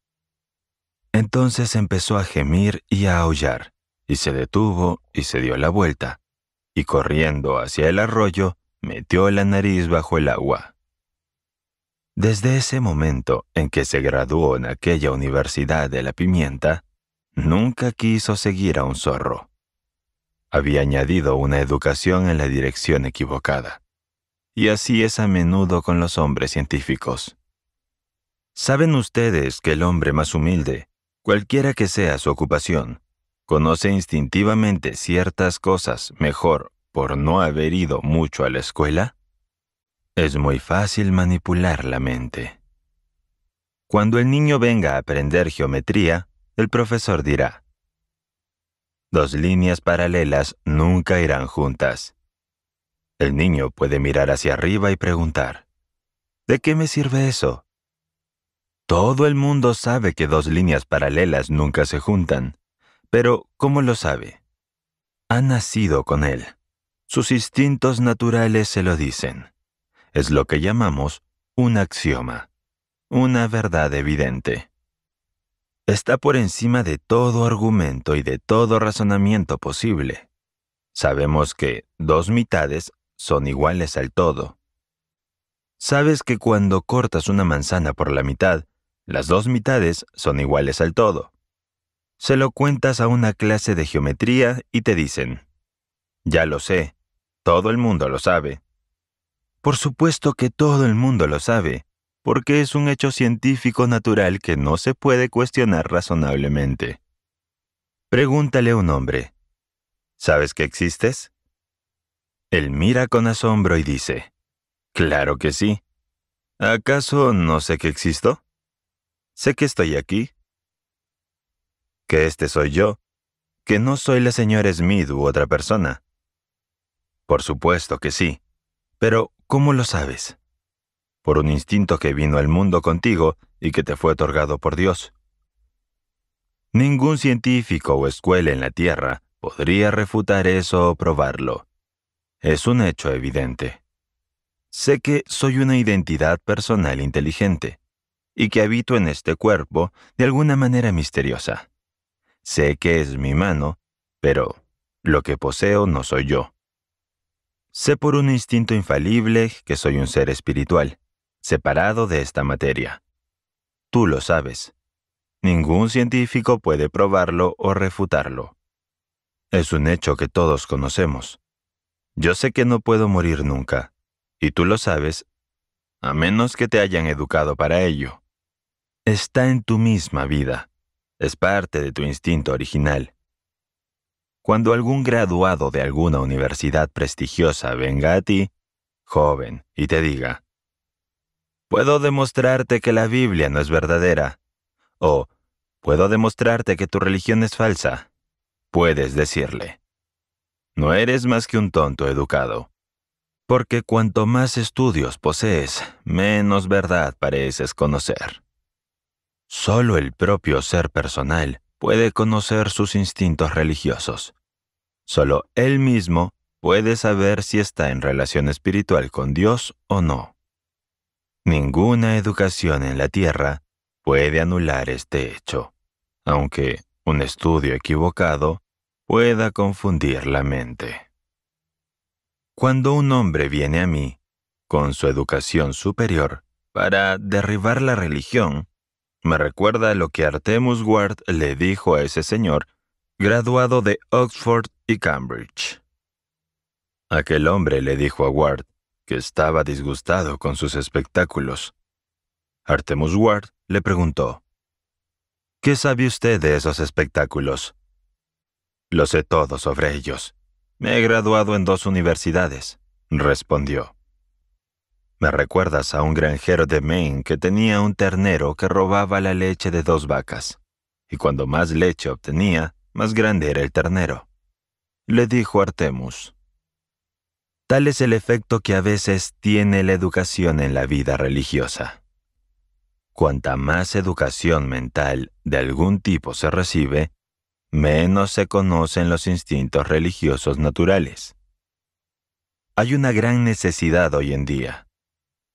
Entonces empezó a gemir y a aullar, y se detuvo y se dio la vuelta, y corriendo hacia el arroyo, metió la nariz bajo el agua. Desde ese momento en que se graduó en aquella universidad de la pimienta, nunca quiso seguir a un zorro. Había añadido una educación en la dirección equivocada. Y así es a menudo con los hombres científicos. Saben ustedes que el hombre más humilde, cualquiera que sea su ocupación, conoce instintivamente ciertas cosas mejor por no haber ido mucho a la escuela? Es muy fácil manipular la mente. Cuando el niño venga a aprender geometría, el profesor dirá, Dos líneas paralelas nunca irán juntas. El niño puede mirar hacia arriba y preguntar, ¿de qué me sirve eso? Todo el mundo sabe que dos líneas paralelas nunca se juntan, pero ¿cómo lo sabe? Ha nacido con él. Sus instintos naturales se lo dicen es lo que llamamos un axioma, una verdad evidente. Está por encima de todo argumento y de todo razonamiento posible. Sabemos que dos mitades son iguales al todo. Sabes que cuando cortas una manzana por la mitad, las dos mitades son iguales al todo. Se lo cuentas a una clase de geometría y te dicen, ya lo sé, todo el mundo lo sabe, por supuesto que todo el mundo lo sabe, porque es un hecho científico natural que no se puede cuestionar razonablemente. Pregúntale a un hombre, ¿sabes que existes? Él mira con asombro y dice, Claro que sí. ¿Acaso no sé que existo? Sé que estoy aquí. Que este soy yo, que no soy la señora Smith u otra persona. Por supuesto que sí, pero ¿Cómo lo sabes? Por un instinto que vino al mundo contigo y que te fue otorgado por Dios. Ningún científico o escuela en la Tierra podría refutar eso o probarlo. Es un hecho evidente. Sé que soy una identidad personal inteligente y que habito en este cuerpo de alguna manera misteriosa. Sé que es mi mano, pero lo que poseo no soy yo. Sé por un instinto infalible que soy un ser espiritual, separado de esta materia. Tú lo sabes. Ningún científico puede probarlo o refutarlo. Es un hecho que todos conocemos. Yo sé que no puedo morir nunca, y tú lo sabes, a menos que te hayan educado para ello. Está en tu misma vida. Es parte de tu instinto original. Cuando algún graduado de alguna universidad prestigiosa venga a ti, joven, y te diga, puedo demostrarte que la Biblia no es verdadera, o puedo demostrarte que tu religión es falsa, puedes decirle, no eres más que un tonto educado, porque cuanto más estudios posees, menos verdad pareces conocer. Solo el propio ser personal puede conocer sus instintos religiosos. Solo Él mismo puede saber si está en relación espiritual con Dios o no. Ninguna educación en la tierra puede anular este hecho, aunque un estudio equivocado pueda confundir la mente. Cuando un hombre viene a mí, con su educación superior, para derribar la religión, me recuerda lo que Artemus Ward le dijo a ese señor, graduado de Oxford y Cambridge. Aquel hombre le dijo a Ward que estaba disgustado con sus espectáculos. Artemus Ward le preguntó, ¿Qué sabe usted de esos espectáculos? Lo sé todo sobre ellos. Me he graduado en dos universidades, respondió. Me recuerdas a un granjero de Maine que tenía un ternero que robaba la leche de dos vacas, y cuando más leche obtenía, más grande era el ternero le dijo Artemus. Tal es el efecto que a veces tiene la educación en la vida religiosa. Cuanta más educación mental de algún tipo se recibe, menos se conocen los instintos religiosos naturales. Hay una gran necesidad hoy en día,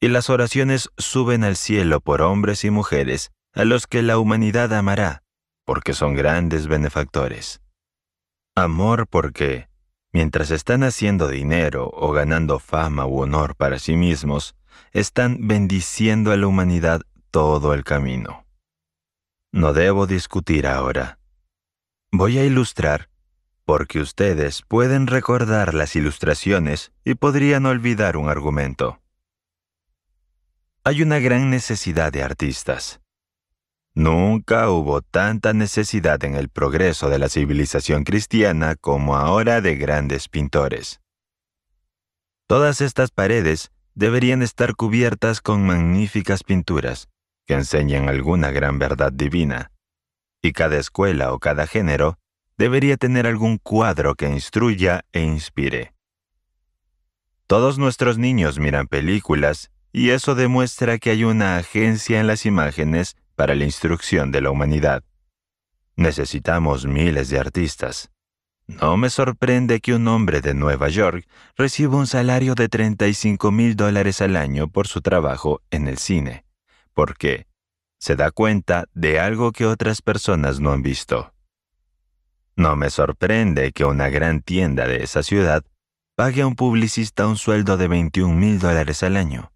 y las oraciones suben al cielo por hombres y mujeres a los que la humanidad amará, porque son grandes benefactores. Amor porque, mientras están haciendo dinero o ganando fama u honor para sí mismos, están bendiciendo a la humanidad todo el camino. No debo discutir ahora. Voy a ilustrar, porque ustedes pueden recordar las ilustraciones y podrían olvidar un argumento. Hay una gran necesidad de artistas. Nunca hubo tanta necesidad en el progreso de la civilización cristiana como ahora de grandes pintores. Todas estas paredes deberían estar cubiertas con magníficas pinturas que enseñen alguna gran verdad divina, y cada escuela o cada género debería tener algún cuadro que instruya e inspire. Todos nuestros niños miran películas y eso demuestra que hay una agencia en las imágenes para la instrucción de la humanidad. Necesitamos miles de artistas. No me sorprende que un hombre de Nueva York reciba un salario de 35 mil dólares al año por su trabajo en el cine, porque se da cuenta de algo que otras personas no han visto. No me sorprende que una gran tienda de esa ciudad pague a un publicista un sueldo de 21 mil dólares al año.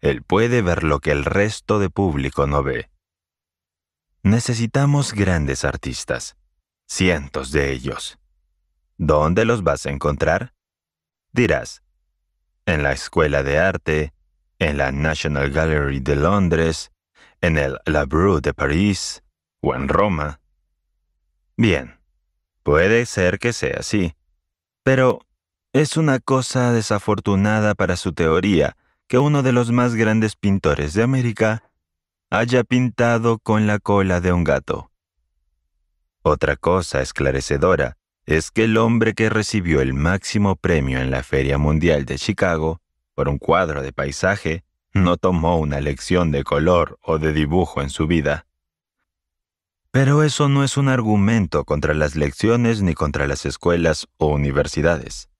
Él puede ver lo que el resto de público no ve Necesitamos grandes artistas, cientos de ellos. ¿Dónde los vas a encontrar? Dirás, en la Escuela de Arte, en la National Gallery de Londres, en el Labrou de París o en Roma. Bien, puede ser que sea así, pero es una cosa desafortunada para su teoría que uno de los más grandes pintores de América haya pintado con la cola de un gato. Otra cosa esclarecedora es que el hombre que recibió el máximo premio en la Feria Mundial de Chicago por un cuadro de paisaje no tomó una lección de color o de dibujo en su vida. Pero eso no es un argumento contra las lecciones ni contra las escuelas o universidades.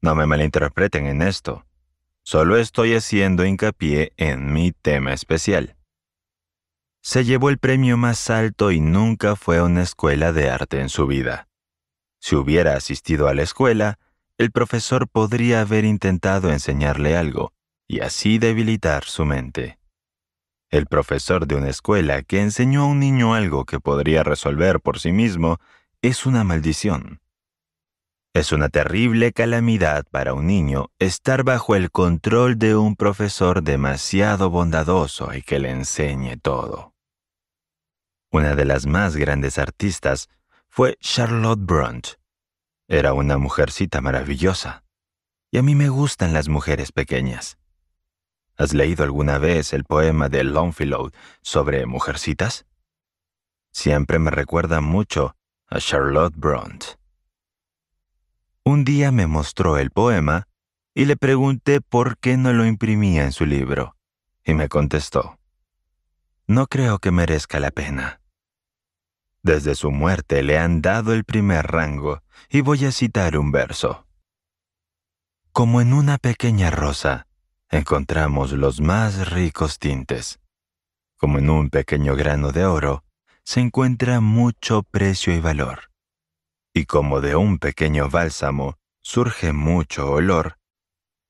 No me malinterpreten en esto. Solo estoy haciendo hincapié en mi tema especial se llevó el premio más alto y nunca fue a una escuela de arte en su vida. Si hubiera asistido a la escuela, el profesor podría haber intentado enseñarle algo y así debilitar su mente. El profesor de una escuela que enseñó a un niño algo que podría resolver por sí mismo es una maldición. Es una terrible calamidad para un niño estar bajo el control de un profesor demasiado bondadoso y que le enseñe todo. Una de las más grandes artistas fue Charlotte Brunt. Era una mujercita maravillosa. Y a mí me gustan las mujeres pequeñas. ¿Has leído alguna vez el poema de Longfellow sobre mujercitas? Siempre me recuerda mucho a Charlotte Brunt. Un día me mostró el poema y le pregunté por qué no lo imprimía en su libro, y me contestó, No creo que merezca la pena. Desde su muerte le han dado el primer rango, y voy a citar un verso. Como en una pequeña rosa, encontramos los más ricos tintes. Como en un pequeño grano de oro, se encuentra mucho precio y valor. Y como de un pequeño bálsamo surge mucho olor,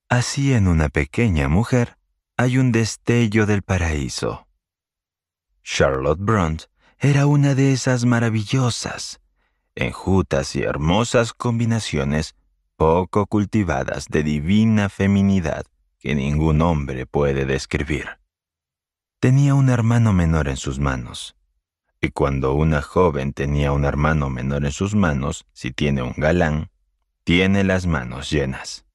así en una pequeña mujer hay un destello del paraíso. Charlotte Bront era una de esas maravillosas, enjutas y hermosas combinaciones poco cultivadas de divina feminidad que ningún hombre puede describir. Tenía un hermano menor en sus manos. Y cuando una joven tenía un hermano menor en sus manos, si tiene un galán, tiene las manos llenas.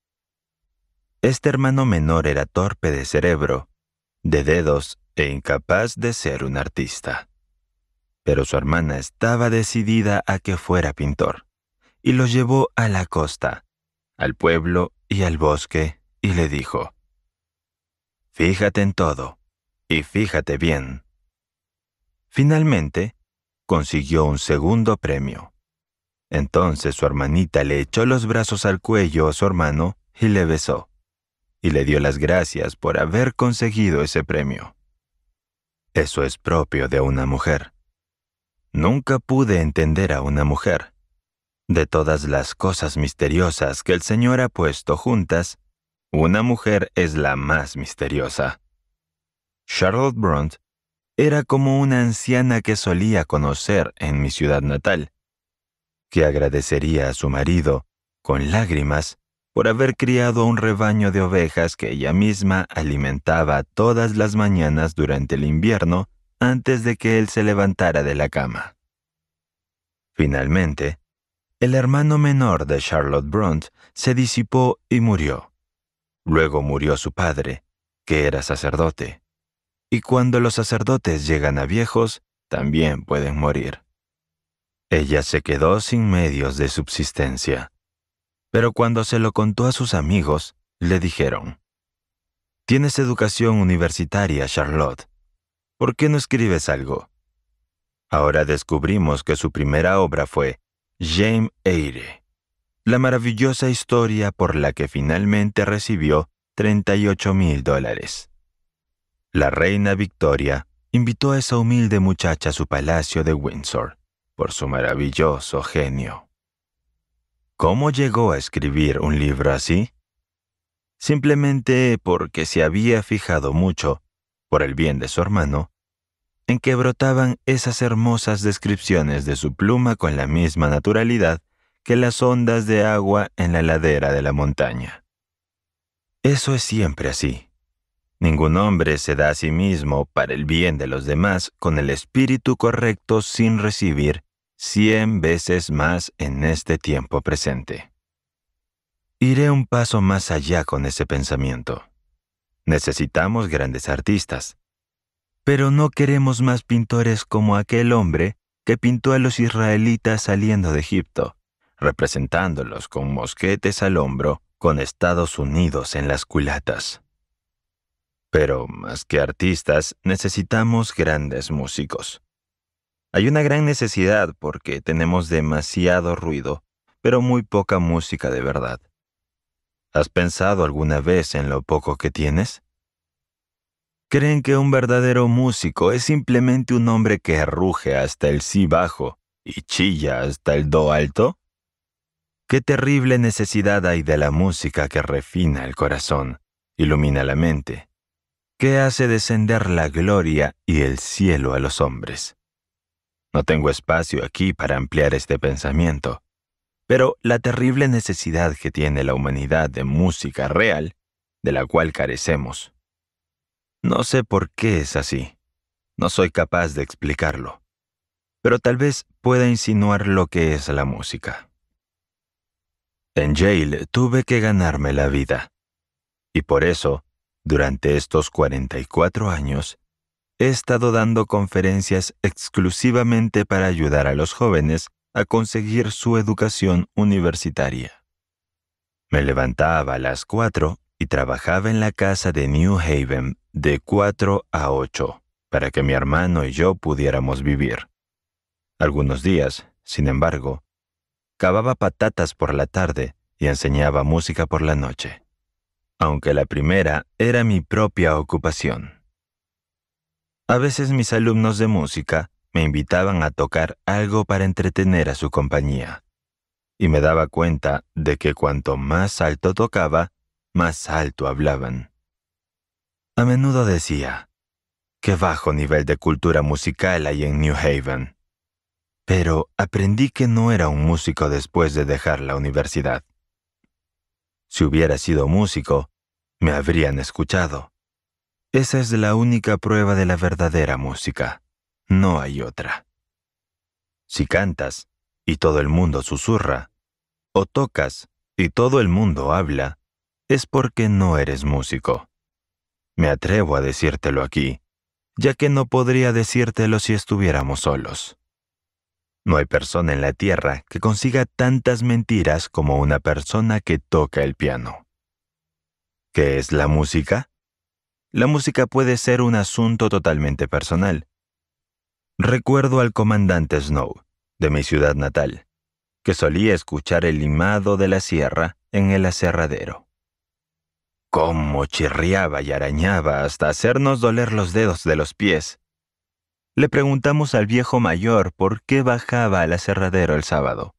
Este hermano menor era torpe de cerebro, de dedos e incapaz de ser un artista pero su hermana estaba decidida a que fuera pintor, y lo llevó a la costa, al pueblo y al bosque, y le dijo, Fíjate en todo, y fíjate bien. Finalmente, consiguió un segundo premio. Entonces su hermanita le echó los brazos al cuello a su hermano y le besó, y le dio las gracias por haber conseguido ese premio. Eso es propio de una mujer. Nunca pude entender a una mujer. De todas las cosas misteriosas que el Señor ha puesto juntas, una mujer es la más misteriosa. Charlotte Bront era como una anciana que solía conocer en mi ciudad natal, que agradecería a su marido, con lágrimas, por haber criado un rebaño de ovejas que ella misma alimentaba todas las mañanas durante el invierno antes de que él se levantara de la cama. Finalmente, el hermano menor de Charlotte Bront se disipó y murió. Luego murió su padre, que era sacerdote. Y cuando los sacerdotes llegan a viejos, también pueden morir. Ella se quedó sin medios de subsistencia. Pero cuando se lo contó a sus amigos, le dijeron, Tienes educación universitaria, Charlotte, ¿por qué no escribes algo? Ahora descubrimos que su primera obra fue James Eyre, la maravillosa historia por la que finalmente recibió 38 mil dólares. La reina Victoria invitó a esa humilde muchacha a su palacio de Windsor por su maravilloso genio. ¿Cómo llegó a escribir un libro así? Simplemente porque se había fijado mucho por el bien de su hermano, en que brotaban esas hermosas descripciones de su pluma con la misma naturalidad que las ondas de agua en la ladera de la montaña. Eso es siempre así. Ningún hombre se da a sí mismo para el bien de los demás con el espíritu correcto sin recibir cien veces más en este tiempo presente. Iré un paso más allá con ese pensamiento. Necesitamos grandes artistas. Pero no queremos más pintores como aquel hombre que pintó a los israelitas saliendo de Egipto, representándolos con mosquetes al hombro, con Estados Unidos en las culatas. Pero más que artistas, necesitamos grandes músicos. Hay una gran necesidad porque tenemos demasiado ruido, pero muy poca música de verdad. ¿Has pensado alguna vez en lo poco que tienes? Creen que un verdadero músico es simplemente un hombre que ruge hasta el sí bajo y chilla hasta el do alto. Qué terrible necesidad hay de la música que refina el corazón, ilumina la mente, ¿Qué hace descender la gloria y el cielo a los hombres. No tengo espacio aquí para ampliar este pensamiento. Pero la terrible necesidad que tiene la humanidad de música real, de la cual carecemos. No sé por qué es así. No soy capaz de explicarlo. Pero tal vez pueda insinuar lo que es la música. En Yale tuve que ganarme la vida. Y por eso, durante estos 44 años, he estado dando conferencias exclusivamente para ayudar a los jóvenes a conseguir su educación universitaria. Me levantaba a las cuatro y trabajaba en la casa de New Haven de cuatro a ocho para que mi hermano y yo pudiéramos vivir. Algunos días, sin embargo, cavaba patatas por la tarde y enseñaba música por la noche, aunque la primera era mi propia ocupación. A veces mis alumnos de música me invitaban a tocar algo para entretener a su compañía, y me daba cuenta de que cuanto más alto tocaba, más alto hablaban. A menudo decía, qué bajo nivel de cultura musical hay en New Haven. Pero aprendí que no era un músico después de dejar la universidad. Si hubiera sido músico, me habrían escuchado. Esa es la única prueba de la verdadera música no hay otra. Si cantas y todo el mundo susurra, o tocas y todo el mundo habla, es porque no eres músico. Me atrevo a decírtelo aquí, ya que no podría decírtelo si estuviéramos solos. No hay persona en la tierra que consiga tantas mentiras como una persona que toca el piano. ¿Qué es la música? La música puede ser un asunto totalmente personal, Recuerdo al comandante Snow, de mi ciudad natal, que solía escuchar el limado de la sierra en el aserradero. Cómo chirriaba y arañaba hasta hacernos doler los dedos de los pies. Le preguntamos al viejo mayor por qué bajaba al aserradero el sábado.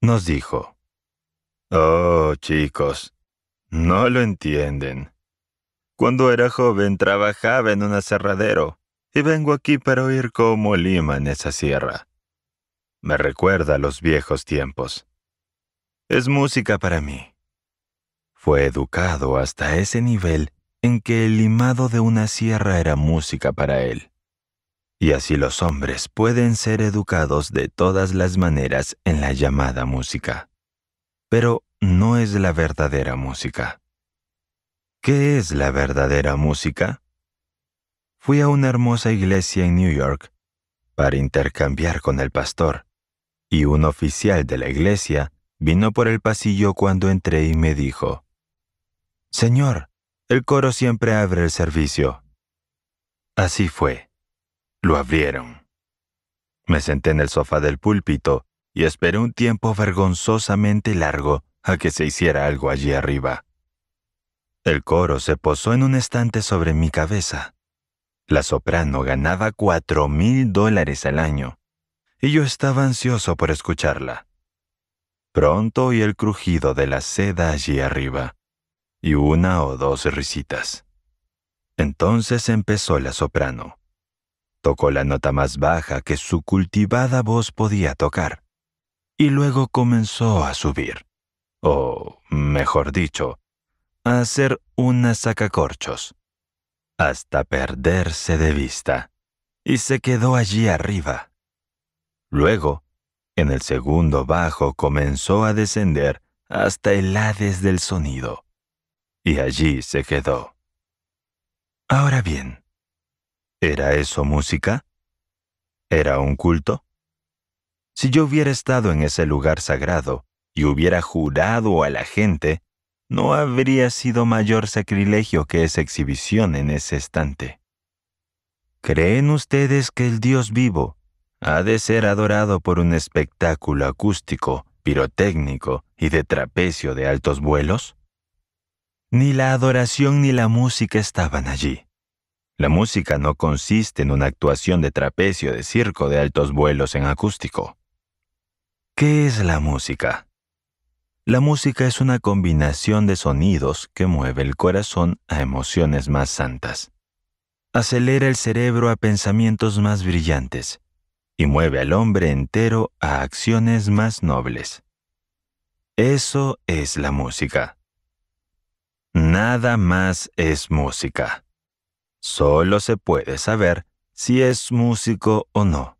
Nos dijo, Oh, chicos, no lo entienden. Cuando era joven trabajaba en un aserradero y vengo aquí para oír cómo en esa sierra. Me recuerda a los viejos tiempos. Es música para mí. Fue educado hasta ese nivel en que el limado de una sierra era música para él. Y así los hombres pueden ser educados de todas las maneras en la llamada música. Pero no es la verdadera música. ¿Qué es la verdadera música? fui a una hermosa iglesia en New York para intercambiar con el pastor, y un oficial de la iglesia vino por el pasillo cuando entré y me dijo, Señor, el coro siempre abre el servicio. Así fue. Lo abrieron. Me senté en el sofá del púlpito y esperé un tiempo vergonzosamente largo a que se hiciera algo allí arriba. El coro se posó en un estante sobre mi cabeza. La soprano ganaba cuatro mil dólares al año, y yo estaba ansioso por escucharla. Pronto oí el crujido de la seda allí arriba, y una o dos risitas. Entonces empezó la soprano. Tocó la nota más baja que su cultivada voz podía tocar, y luego comenzó a subir, o, mejor dicho, a hacer unas sacacorchos hasta perderse de vista, y se quedó allí arriba. Luego, en el segundo bajo comenzó a descender hasta el Hades del sonido, y allí se quedó. Ahora bien, ¿era eso música? ¿Era un culto? Si yo hubiera estado en ese lugar sagrado y hubiera jurado a la gente, no habría sido mayor sacrilegio que esa exhibición en ese estante. ¿Creen ustedes que el Dios vivo ha de ser adorado por un espectáculo acústico, pirotécnico y de trapecio de altos vuelos? Ni la adoración ni la música estaban allí. La música no consiste en una actuación de trapecio de circo de altos vuelos en acústico. ¿Qué es la música? La música es una combinación de sonidos que mueve el corazón a emociones más santas, acelera el cerebro a pensamientos más brillantes y mueve al hombre entero a acciones más nobles. Eso es la música. Nada más es música. Solo se puede saber si es músico o no,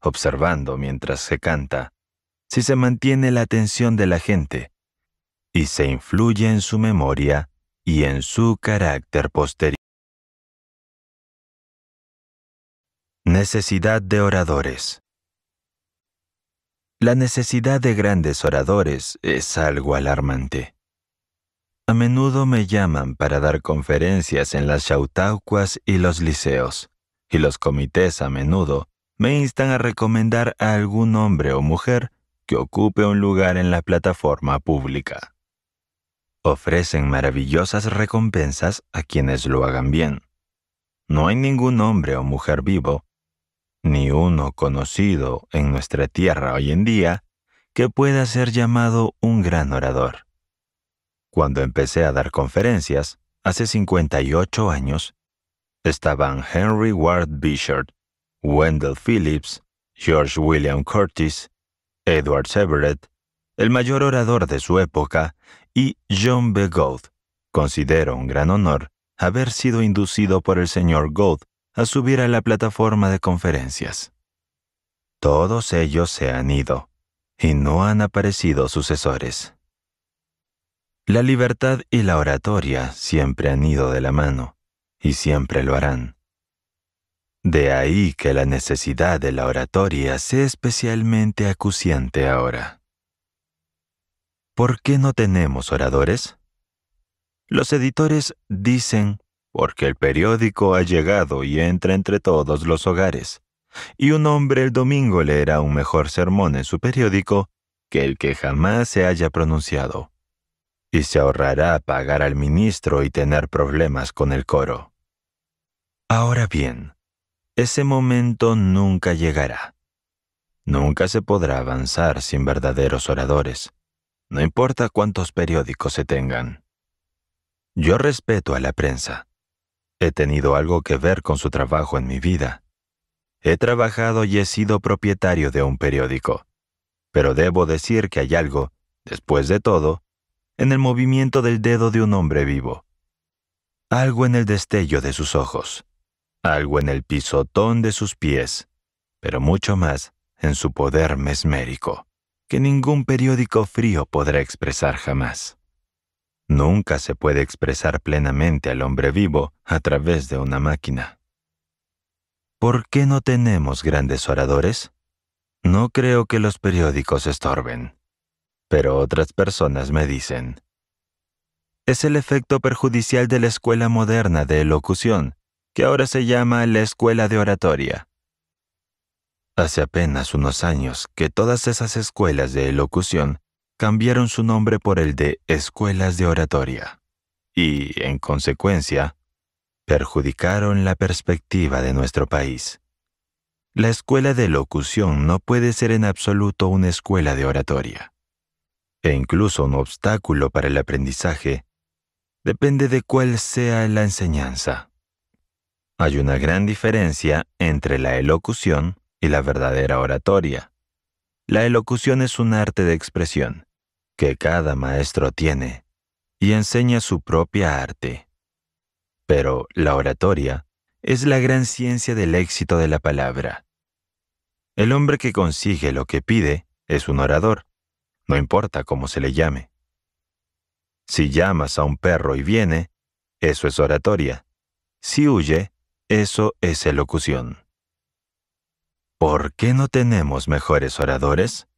observando mientras se canta, si se mantiene la atención de la gente y se influye en su memoria y en su carácter posterior. Necesidad de oradores. La necesidad de grandes oradores es algo alarmante. A menudo me llaman para dar conferencias en las chautauquas y los liceos, y los comités a menudo me instan a recomendar a algún hombre o mujer ocupe un lugar en la plataforma pública. Ofrecen maravillosas recompensas a quienes lo hagan bien. No hay ningún hombre o mujer vivo, ni uno conocido en nuestra tierra hoy en día, que pueda ser llamado un gran orador. Cuando empecé a dar conferencias, hace 58 años, estaban Henry Ward Bishop, Wendell Phillips, George William Curtis, Edward Everett, el mayor orador de su época, y John B. Gould. Considero un gran honor haber sido inducido por el señor Gould a subir a la plataforma de conferencias. Todos ellos se han ido y no han aparecido sucesores. La libertad y la oratoria siempre han ido de la mano y siempre lo harán. De ahí que la necesidad de la oratoria sea especialmente acuciante ahora. ¿Por qué no tenemos oradores? Los editores dicen porque el periódico ha llegado y entra entre todos los hogares, y un hombre el domingo leerá un mejor sermón en su periódico que el que jamás se haya pronunciado, y se ahorrará pagar al ministro y tener problemas con el coro. Ahora bien, ese momento nunca llegará. Nunca se podrá avanzar sin verdaderos oradores, no importa cuántos periódicos se tengan. Yo respeto a la prensa. He tenido algo que ver con su trabajo en mi vida. He trabajado y he sido propietario de un periódico. Pero debo decir que hay algo, después de todo, en el movimiento del dedo de un hombre vivo. Algo en el destello de sus ojos algo en el pisotón de sus pies, pero mucho más en su poder mesmérico, que ningún periódico frío podrá expresar jamás. Nunca se puede expresar plenamente al hombre vivo a través de una máquina. ¿Por qué no tenemos grandes oradores? No creo que los periódicos estorben. Pero otras personas me dicen. Es el efecto perjudicial de la escuela moderna de elocución, que ahora se llama la Escuela de Oratoria. Hace apenas unos años que todas esas escuelas de elocución cambiaron su nombre por el de Escuelas de Oratoria y, en consecuencia, perjudicaron la perspectiva de nuestro país. La escuela de elocución no puede ser en absoluto una escuela de oratoria, e incluso un obstáculo para el aprendizaje, depende de cuál sea la enseñanza. Hay una gran diferencia entre la elocución y la verdadera oratoria. La elocución es un arte de expresión que cada maestro tiene y enseña su propia arte. Pero la oratoria es la gran ciencia del éxito de la palabra. El hombre que consigue lo que pide es un orador, no importa cómo se le llame. Si llamas a un perro y viene, eso es oratoria. Si huye, eso es elocución. ¿Por qué no tenemos mejores oradores?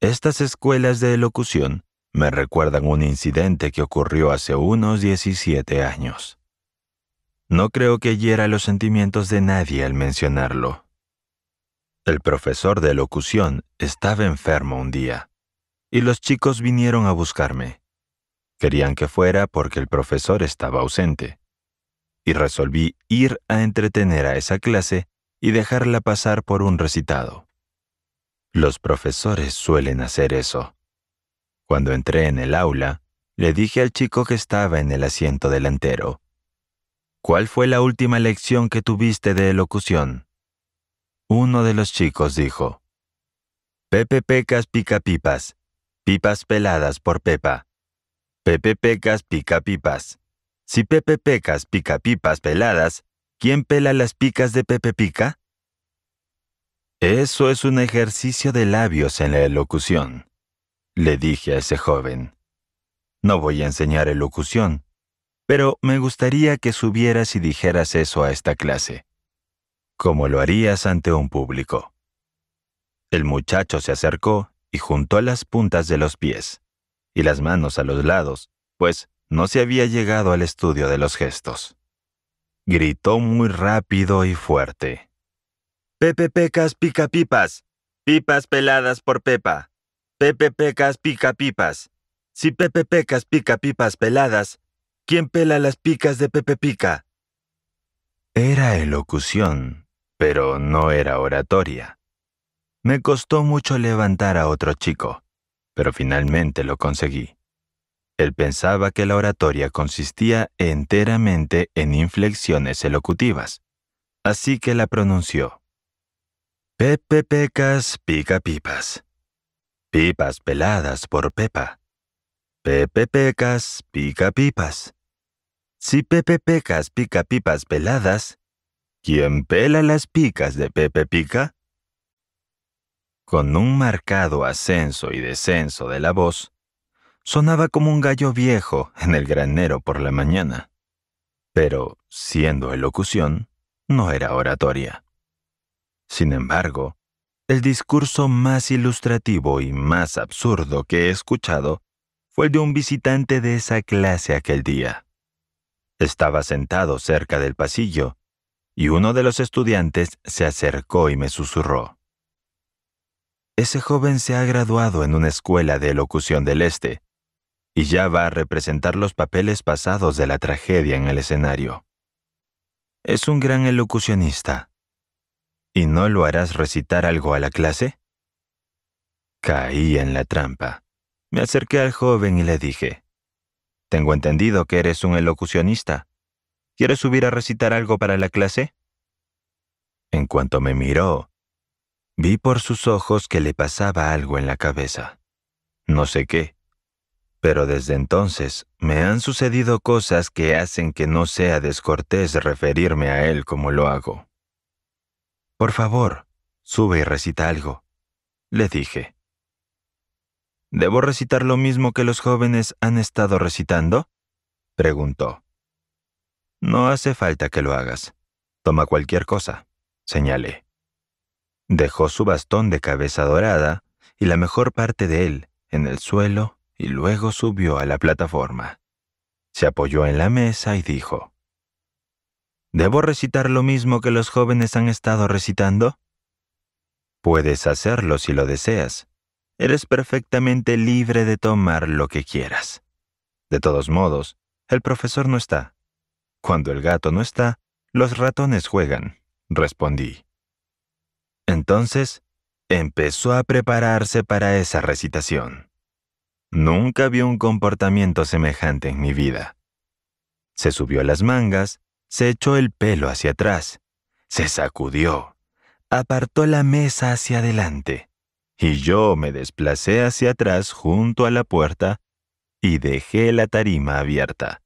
Estas escuelas de elocución me recuerdan un incidente que ocurrió hace unos 17 años. No creo que hiera los sentimientos de nadie al mencionarlo. El profesor de elocución estaba enfermo un día, y los chicos vinieron a buscarme. Querían que fuera porque el profesor estaba ausente y resolví ir a entretener a esa clase y dejarla pasar por un recitado. Los profesores suelen hacer eso. Cuando entré en el aula, le dije al chico que estaba en el asiento delantero, ¿Cuál fue la última lección que tuviste de elocución? Uno de los chicos dijo, Pepe pecas pica pipas, pipas peladas por Pepa. Pepe pecas pica pipas. Si Pepe Pecas pica pipas peladas, ¿quién pela las picas de Pepe Pica? Eso es un ejercicio de labios en la elocución, le dije a ese joven. No voy a enseñar elocución, pero me gustaría que subieras y dijeras eso a esta clase, como lo harías ante un público. El muchacho se acercó y juntó las puntas de los pies y las manos a los lados, pues no se había llegado al estudio de los gestos. Gritó muy rápido y fuerte. Pepe pecas pica pipas. Pipas peladas por Pepa. Pepe pecas pica pipas. Si Pepe pecas pica pipas peladas, ¿quién pela las picas de Pepe pica? Era elocución, pero no era oratoria. Me costó mucho levantar a otro chico, pero finalmente lo conseguí. Él pensaba que la oratoria consistía enteramente en inflexiones elocutivas, así que la pronunció. Pepe pecas pica pipas. Pipas peladas por Pepa. Pepe pecas pica pipas. Si Pepe pecas pica pipas peladas, ¿quién pela las picas de Pepe pica? Con un marcado ascenso y descenso de la voz, sonaba como un gallo viejo en el granero por la mañana. Pero, siendo elocución, no era oratoria. Sin embargo, el discurso más ilustrativo y más absurdo que he escuchado fue el de un visitante de esa clase aquel día. Estaba sentado cerca del pasillo y uno de los estudiantes se acercó y me susurró. Ese joven se ha graduado en una escuela de elocución del Este y ya va a representar los papeles pasados de la tragedia en el escenario. Es un gran elocucionista. ¿Y no lo harás recitar algo a la clase? Caí en la trampa. Me acerqué al joven y le dije, Tengo entendido que eres un elocucionista. ¿Quieres subir a recitar algo para la clase? En cuanto me miró, vi por sus ojos que le pasaba algo en la cabeza. No sé qué pero desde entonces me han sucedido cosas que hacen que no sea descortés referirme a él como lo hago. Por favor, sube y recita algo, le dije. ¿Debo recitar lo mismo que los jóvenes han estado recitando? preguntó. No hace falta que lo hagas. Toma cualquier cosa, señalé. Dejó su bastón de cabeza dorada y la mejor parte de él en el suelo y luego subió a la plataforma. Se apoyó en la mesa y dijo, ¿Debo recitar lo mismo que los jóvenes han estado recitando? Puedes hacerlo si lo deseas. Eres perfectamente libre de tomar lo que quieras. De todos modos, el profesor no está. Cuando el gato no está, los ratones juegan, respondí. Entonces, empezó a prepararse para esa recitación. Nunca vi un comportamiento semejante en mi vida. Se subió las mangas, se echó el pelo hacia atrás, se sacudió, apartó la mesa hacia adelante, y yo me desplacé hacia atrás junto a la puerta y dejé la tarima abierta,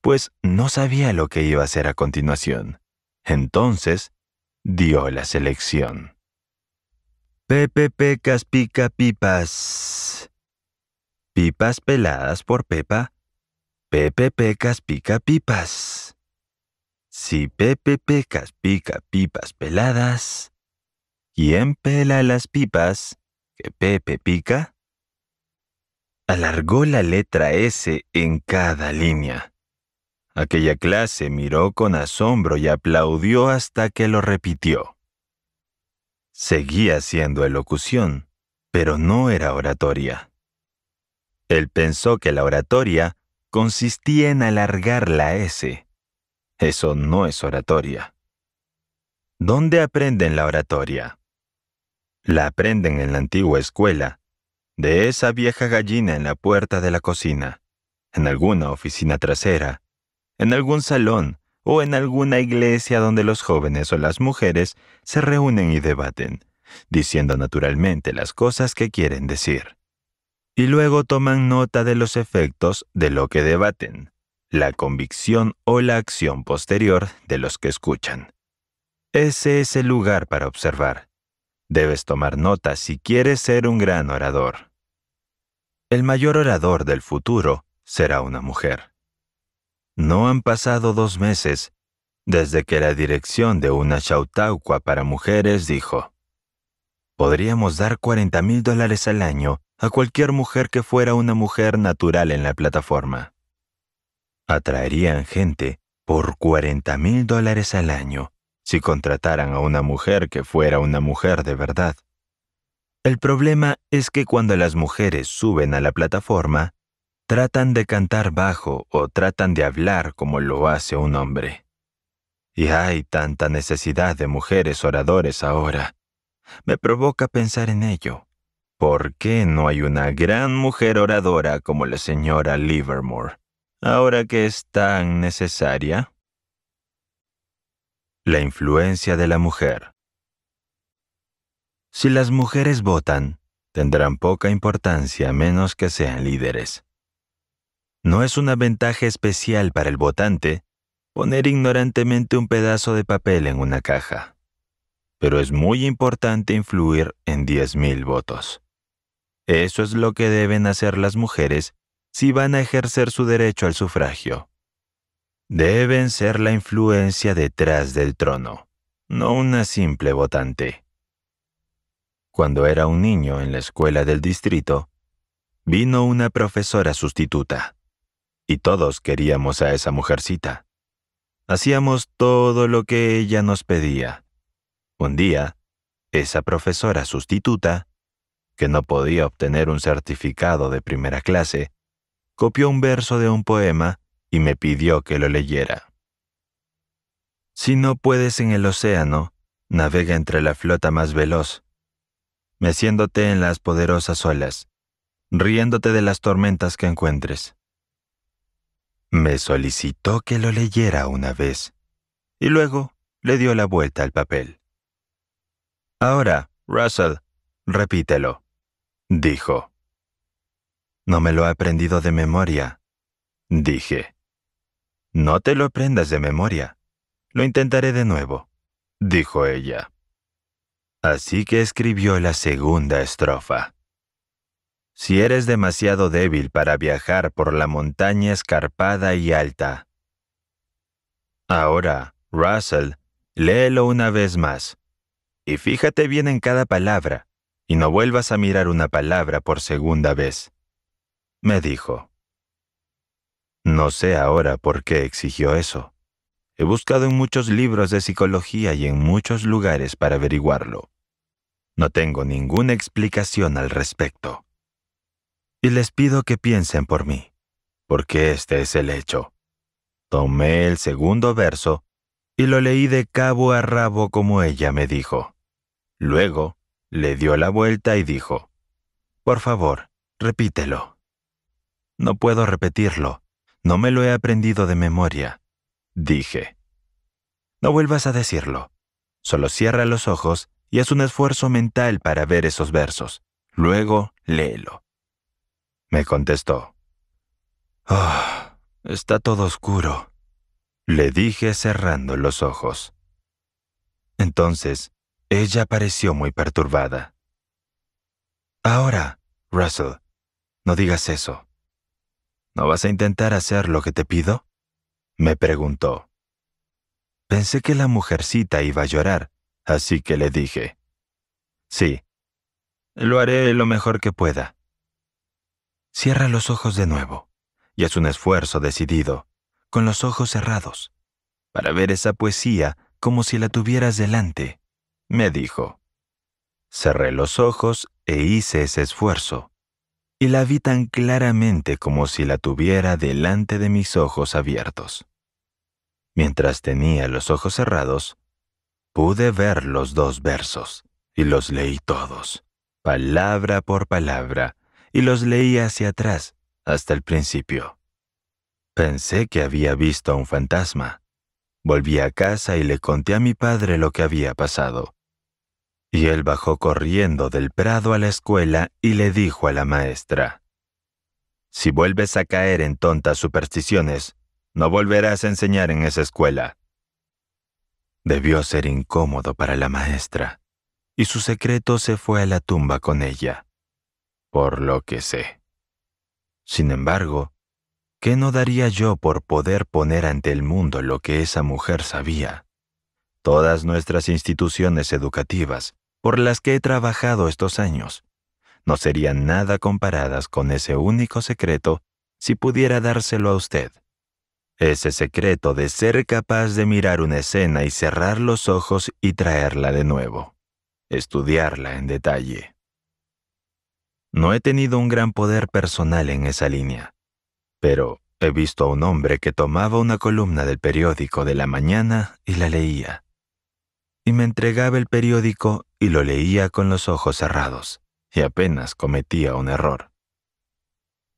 pues no sabía lo que iba a hacer a continuación. Entonces, dio la selección. Pepe pecas pica pipas. Pipas peladas por Pepa. Pepe Pecas pica pipas. Si Pepe Pecas pica pipas peladas, ¿quién pela las pipas que Pepe pica? Alargó la letra S en cada línea. Aquella clase miró con asombro y aplaudió hasta que lo repitió. Seguía haciendo elocución, pero no era oratoria. Él pensó que la oratoria consistía en alargar la S. Eso no es oratoria. ¿Dónde aprenden la oratoria? La aprenden en la antigua escuela, de esa vieja gallina en la puerta de la cocina, en alguna oficina trasera, en algún salón o en alguna iglesia donde los jóvenes o las mujeres se reúnen y debaten, diciendo naturalmente las cosas que quieren decir y luego toman nota de los efectos de lo que debaten, la convicción o la acción posterior de los que escuchan. Ese es el lugar para observar. Debes tomar nota si quieres ser un gran orador. El mayor orador del futuro será una mujer. No han pasado dos meses desde que la dirección de una Chautauqua para mujeres dijo, Podríamos dar 40 mil dólares al año a cualquier mujer que fuera una mujer natural en la plataforma. Atraerían gente por 40 mil dólares al año si contrataran a una mujer que fuera una mujer de verdad. El problema es que cuando las mujeres suben a la plataforma, tratan de cantar bajo o tratan de hablar como lo hace un hombre. Y hay tanta necesidad de mujeres oradores ahora. Me provoca pensar en ello. ¿Por qué no hay una gran mujer oradora como la señora Livermore, ahora que es tan necesaria? La influencia de la mujer. Si las mujeres votan, tendrán poca importancia menos que sean líderes. No es una ventaja especial para el votante poner ignorantemente un pedazo de papel en una caja pero es muy importante influir en 10.000 votos. Eso es lo que deben hacer las mujeres si van a ejercer su derecho al sufragio. Deben ser la influencia detrás del trono, no una simple votante. Cuando era un niño en la escuela del distrito, vino una profesora sustituta, y todos queríamos a esa mujercita. Hacíamos todo lo que ella nos pedía un día, esa profesora sustituta, que no podía obtener un certificado de primera clase, copió un verso de un poema y me pidió que lo leyera. Si no puedes en el océano, navega entre la flota más veloz, meciéndote en las poderosas olas, riéndote de las tormentas que encuentres. Me solicitó que lo leyera una vez, y luego le dio la vuelta al papel. Ahora, Russell, repítelo, dijo. No me lo he aprendido de memoria, dije. No te lo aprendas de memoria. Lo intentaré de nuevo, dijo ella. Así que escribió la segunda estrofa. Si eres demasiado débil para viajar por la montaña escarpada y alta. Ahora, Russell, léelo una vez más y fíjate bien en cada palabra, y no vuelvas a mirar una palabra por segunda vez. Me dijo. No sé ahora por qué exigió eso. He buscado en muchos libros de psicología y en muchos lugares para averiguarlo. No tengo ninguna explicación al respecto. Y les pido que piensen por mí, porque este es el hecho. Tomé el segundo verso y lo leí de cabo a rabo como ella me dijo. Luego, le dio la vuelta y dijo, Por favor, repítelo. No puedo repetirlo, no me lo he aprendido de memoria, dije. No vuelvas a decirlo, solo cierra los ojos y haz un esfuerzo mental para ver esos versos, luego léelo. Me contestó. Oh, está todo oscuro, le dije cerrando los ojos. Entonces, ella pareció muy perturbada. Ahora, Russell, no digas eso. ¿No vas a intentar hacer lo que te pido? Me preguntó. Pensé que la mujercita iba a llorar, así que le dije. Sí, lo haré lo mejor que pueda. Cierra los ojos de nuevo, y haz un esfuerzo decidido, con los ojos cerrados, para ver esa poesía como si la tuvieras delante me dijo. Cerré los ojos e hice ese esfuerzo, y la vi tan claramente como si la tuviera delante de mis ojos abiertos. Mientras tenía los ojos cerrados, pude ver los dos versos, y los leí todos, palabra por palabra, y los leí hacia atrás, hasta el principio. Pensé que había visto a un fantasma. Volví a casa y le conté a mi padre lo que había pasado. Y él bajó corriendo del prado a la escuela y le dijo a la maestra, Si vuelves a caer en tontas supersticiones, no volverás a enseñar en esa escuela. Debió ser incómodo para la maestra, y su secreto se fue a la tumba con ella, por lo que sé. Sin embargo, ¿qué no daría yo por poder poner ante el mundo lo que esa mujer sabía? Todas nuestras instituciones educativas, por las que he trabajado estos años, no serían nada comparadas con ese único secreto si pudiera dárselo a usted. Ese secreto de ser capaz de mirar una escena y cerrar los ojos y traerla de nuevo. Estudiarla en detalle. No he tenido un gran poder personal en esa línea, pero he visto a un hombre que tomaba una columna del periódico de la mañana y la leía y me entregaba el periódico y lo leía con los ojos cerrados, y apenas cometía un error.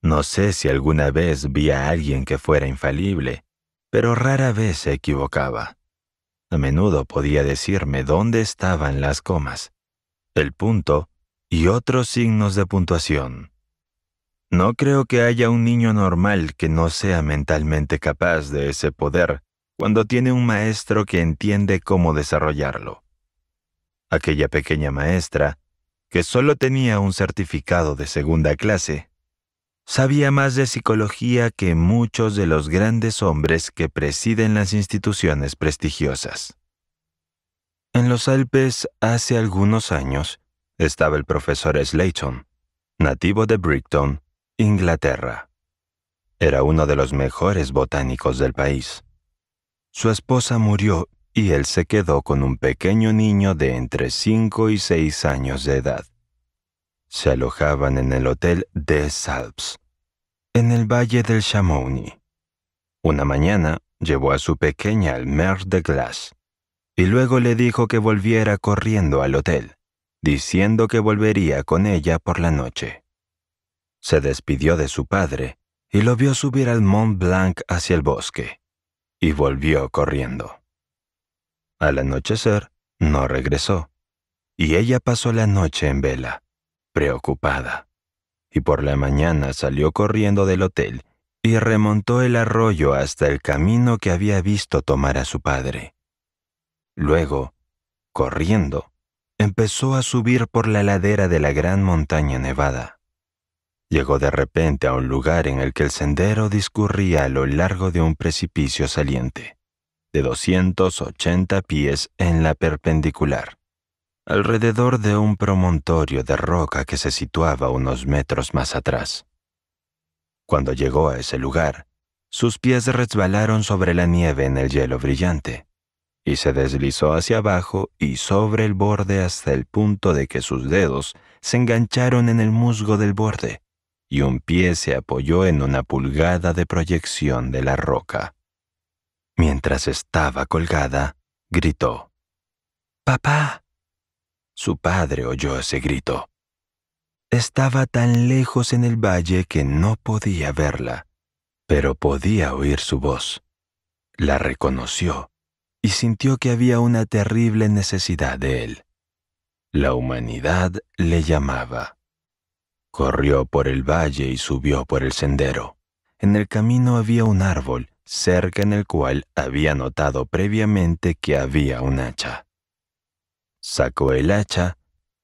No sé si alguna vez vi a alguien que fuera infalible, pero rara vez se equivocaba. A menudo podía decirme dónde estaban las comas, el punto y otros signos de puntuación. No creo que haya un niño normal que no sea mentalmente capaz de ese poder cuando tiene un maestro que entiende cómo desarrollarlo. Aquella pequeña maestra, que solo tenía un certificado de segunda clase, sabía más de psicología que muchos de los grandes hombres que presiden las instituciones prestigiosas. En los Alpes, hace algunos años, estaba el profesor Slayton, nativo de Brighton, Inglaterra. Era uno de los mejores botánicos del país. Su esposa murió y él se quedó con un pequeño niño de entre 5 y 6 años de edad. Se alojaban en el Hotel des Alpes, en el Valle del Chamouni. Una mañana llevó a su pequeña al Mer de Glace y luego le dijo que volviera corriendo al hotel, diciendo que volvería con ella por la noche. Se despidió de su padre y lo vio subir al Mont Blanc hacia el bosque y volvió corriendo. Al anochecer, no regresó, y ella pasó la noche en vela, preocupada, y por la mañana salió corriendo del hotel y remontó el arroyo hasta el camino que había visto tomar a su padre. Luego, corriendo, empezó a subir por la ladera de la gran montaña nevada. Llegó de repente a un lugar en el que el sendero discurría a lo largo de un precipicio saliente, de 280 pies en la perpendicular, alrededor de un promontorio de roca que se situaba unos metros más atrás. Cuando llegó a ese lugar, sus pies resbalaron sobre la nieve en el hielo brillante, y se deslizó hacia abajo y sobre el borde hasta el punto de que sus dedos se engancharon en el musgo del borde y un pie se apoyó en una pulgada de proyección de la roca. Mientras estaba colgada, gritó, Papá. Su padre oyó ese grito. Estaba tan lejos en el valle que no podía verla, pero podía oír su voz. La reconoció y sintió que había una terrible necesidad de él. La humanidad le llamaba. Corrió por el valle y subió por el sendero. En el camino había un árbol, cerca en el cual había notado previamente que había un hacha. Sacó el hacha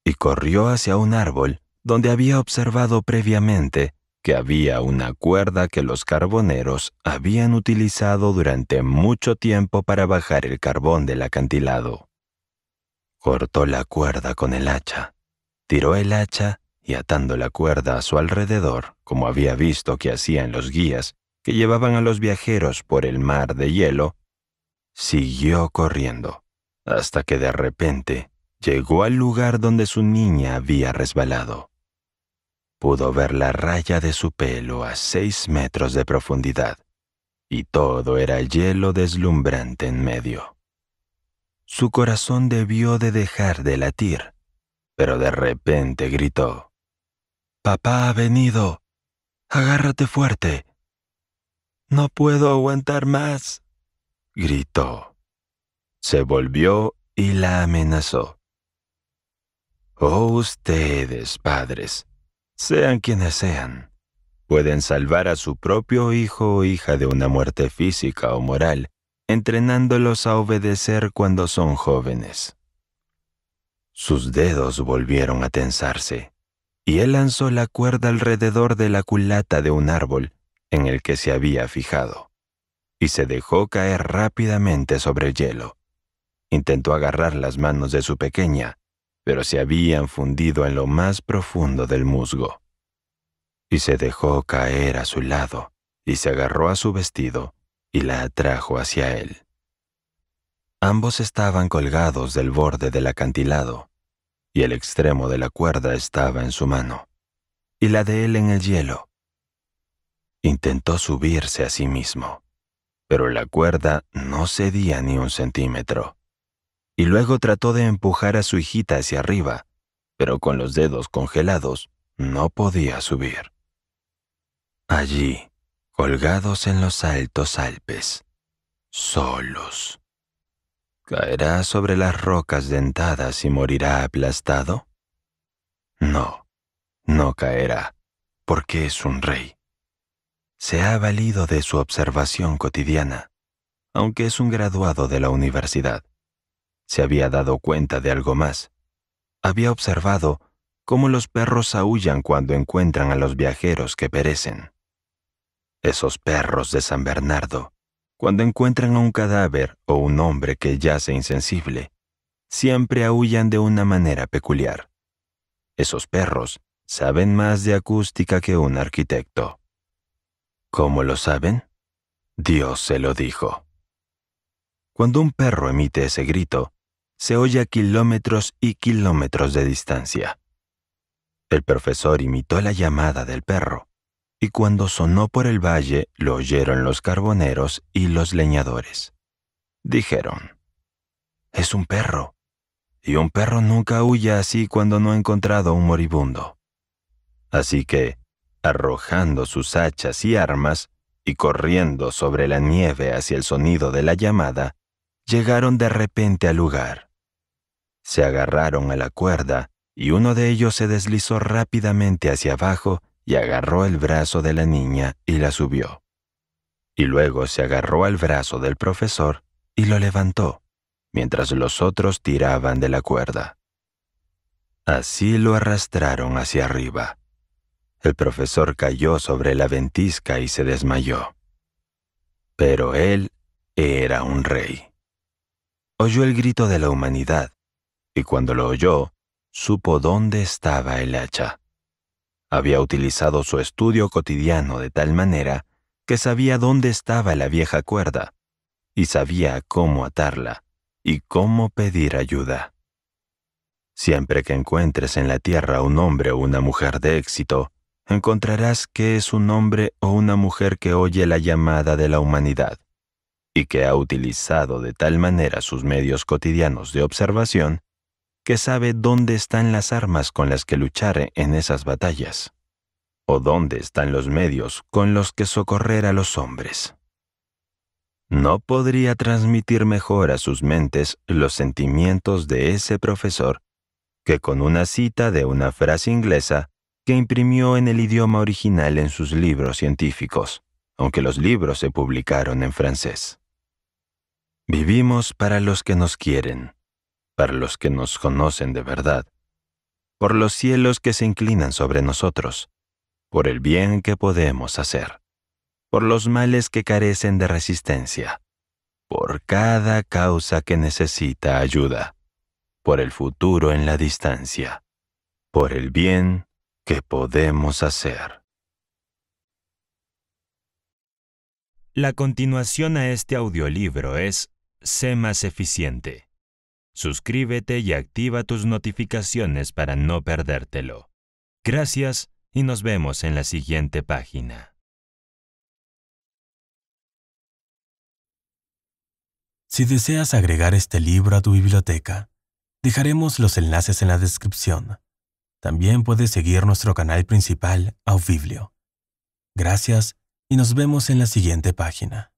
y corrió hacia un árbol donde había observado previamente que había una cuerda que los carboneros habían utilizado durante mucho tiempo para bajar el carbón del acantilado. Cortó la cuerda con el hacha, tiró el hacha y atando la cuerda a su alrededor, como había visto que hacían los guías que llevaban a los viajeros por el mar de hielo, siguió corriendo, hasta que de repente llegó al lugar donde su niña había resbalado. Pudo ver la raya de su pelo a seis metros de profundidad, y todo era hielo deslumbrante en medio. Su corazón debió de dejar de latir, pero de repente gritó. Papá ha venido. Agárrate fuerte. No puedo aguantar más, gritó. Se volvió y la amenazó. Oh ustedes, padres, sean quienes sean, pueden salvar a su propio hijo o hija de una muerte física o moral, entrenándolos a obedecer cuando son jóvenes. Sus dedos volvieron a tensarse y él lanzó la cuerda alrededor de la culata de un árbol en el que se había fijado, y se dejó caer rápidamente sobre el hielo. Intentó agarrar las manos de su pequeña, pero se habían fundido en lo más profundo del musgo. Y se dejó caer a su lado, y se agarró a su vestido, y la atrajo hacia él. Ambos estaban colgados del borde del acantilado, y el extremo de la cuerda estaba en su mano, y la de él en el hielo. Intentó subirse a sí mismo, pero la cuerda no cedía ni un centímetro, y luego trató de empujar a su hijita hacia arriba, pero con los dedos congelados no podía subir. Allí, colgados en los altos Alpes, solos ¿Caerá sobre las rocas dentadas y morirá aplastado? No, no caerá, porque es un rey. Se ha valido de su observación cotidiana, aunque es un graduado de la universidad. Se había dado cuenta de algo más. Había observado cómo los perros aullan cuando encuentran a los viajeros que perecen. Esos perros de San Bernardo cuando encuentran a un cadáver o un hombre que yace insensible, siempre aullan de una manera peculiar. Esos perros saben más de acústica que un arquitecto. ¿Cómo lo saben? Dios se lo dijo. Cuando un perro emite ese grito, se oye a kilómetros y kilómetros de distancia. El profesor imitó la llamada del perro y cuando sonó por el valle lo oyeron los carboneros y los leñadores. Dijeron, Es un perro, y un perro nunca huye así cuando no ha encontrado un moribundo. Así que, arrojando sus hachas y armas, y corriendo sobre la nieve hacia el sonido de la llamada, llegaron de repente al lugar. Se agarraron a la cuerda, y uno de ellos se deslizó rápidamente hacia abajo y agarró el brazo de la niña y la subió. Y luego se agarró al brazo del profesor y lo levantó, mientras los otros tiraban de la cuerda. Así lo arrastraron hacia arriba. El profesor cayó sobre la ventisca y se desmayó. Pero él era un rey. Oyó el grito de la humanidad, y cuando lo oyó, supo dónde estaba el hacha. Había utilizado su estudio cotidiano de tal manera que sabía dónde estaba la vieja cuerda, y sabía cómo atarla y cómo pedir ayuda. Siempre que encuentres en la tierra un hombre o una mujer de éxito, encontrarás que es un hombre o una mujer que oye la llamada de la humanidad y que ha utilizado de tal manera sus medios cotidianos de observación que sabe dónde están las armas con las que luchar en esas batallas, o dónde están los medios con los que socorrer a los hombres. No podría transmitir mejor a sus mentes los sentimientos de ese profesor que con una cita de una frase inglesa que imprimió en el idioma original en sus libros científicos, aunque los libros se publicaron en francés. Vivimos para los que nos quieren para los que nos conocen de verdad, por los cielos que se inclinan sobre nosotros, por el bien que podemos hacer, por los males que carecen de resistencia, por cada causa que necesita ayuda, por el futuro en la distancia, por el bien que podemos hacer. La continuación a este audiolibro es Sé más eficiente. Suscríbete y activa tus notificaciones para no perdértelo. Gracias y nos vemos en la siguiente página. Si deseas agregar este libro a tu biblioteca, dejaremos los enlaces en la descripción. También puedes seguir nuestro canal principal, Aufiblio. Gracias y nos vemos en la siguiente página.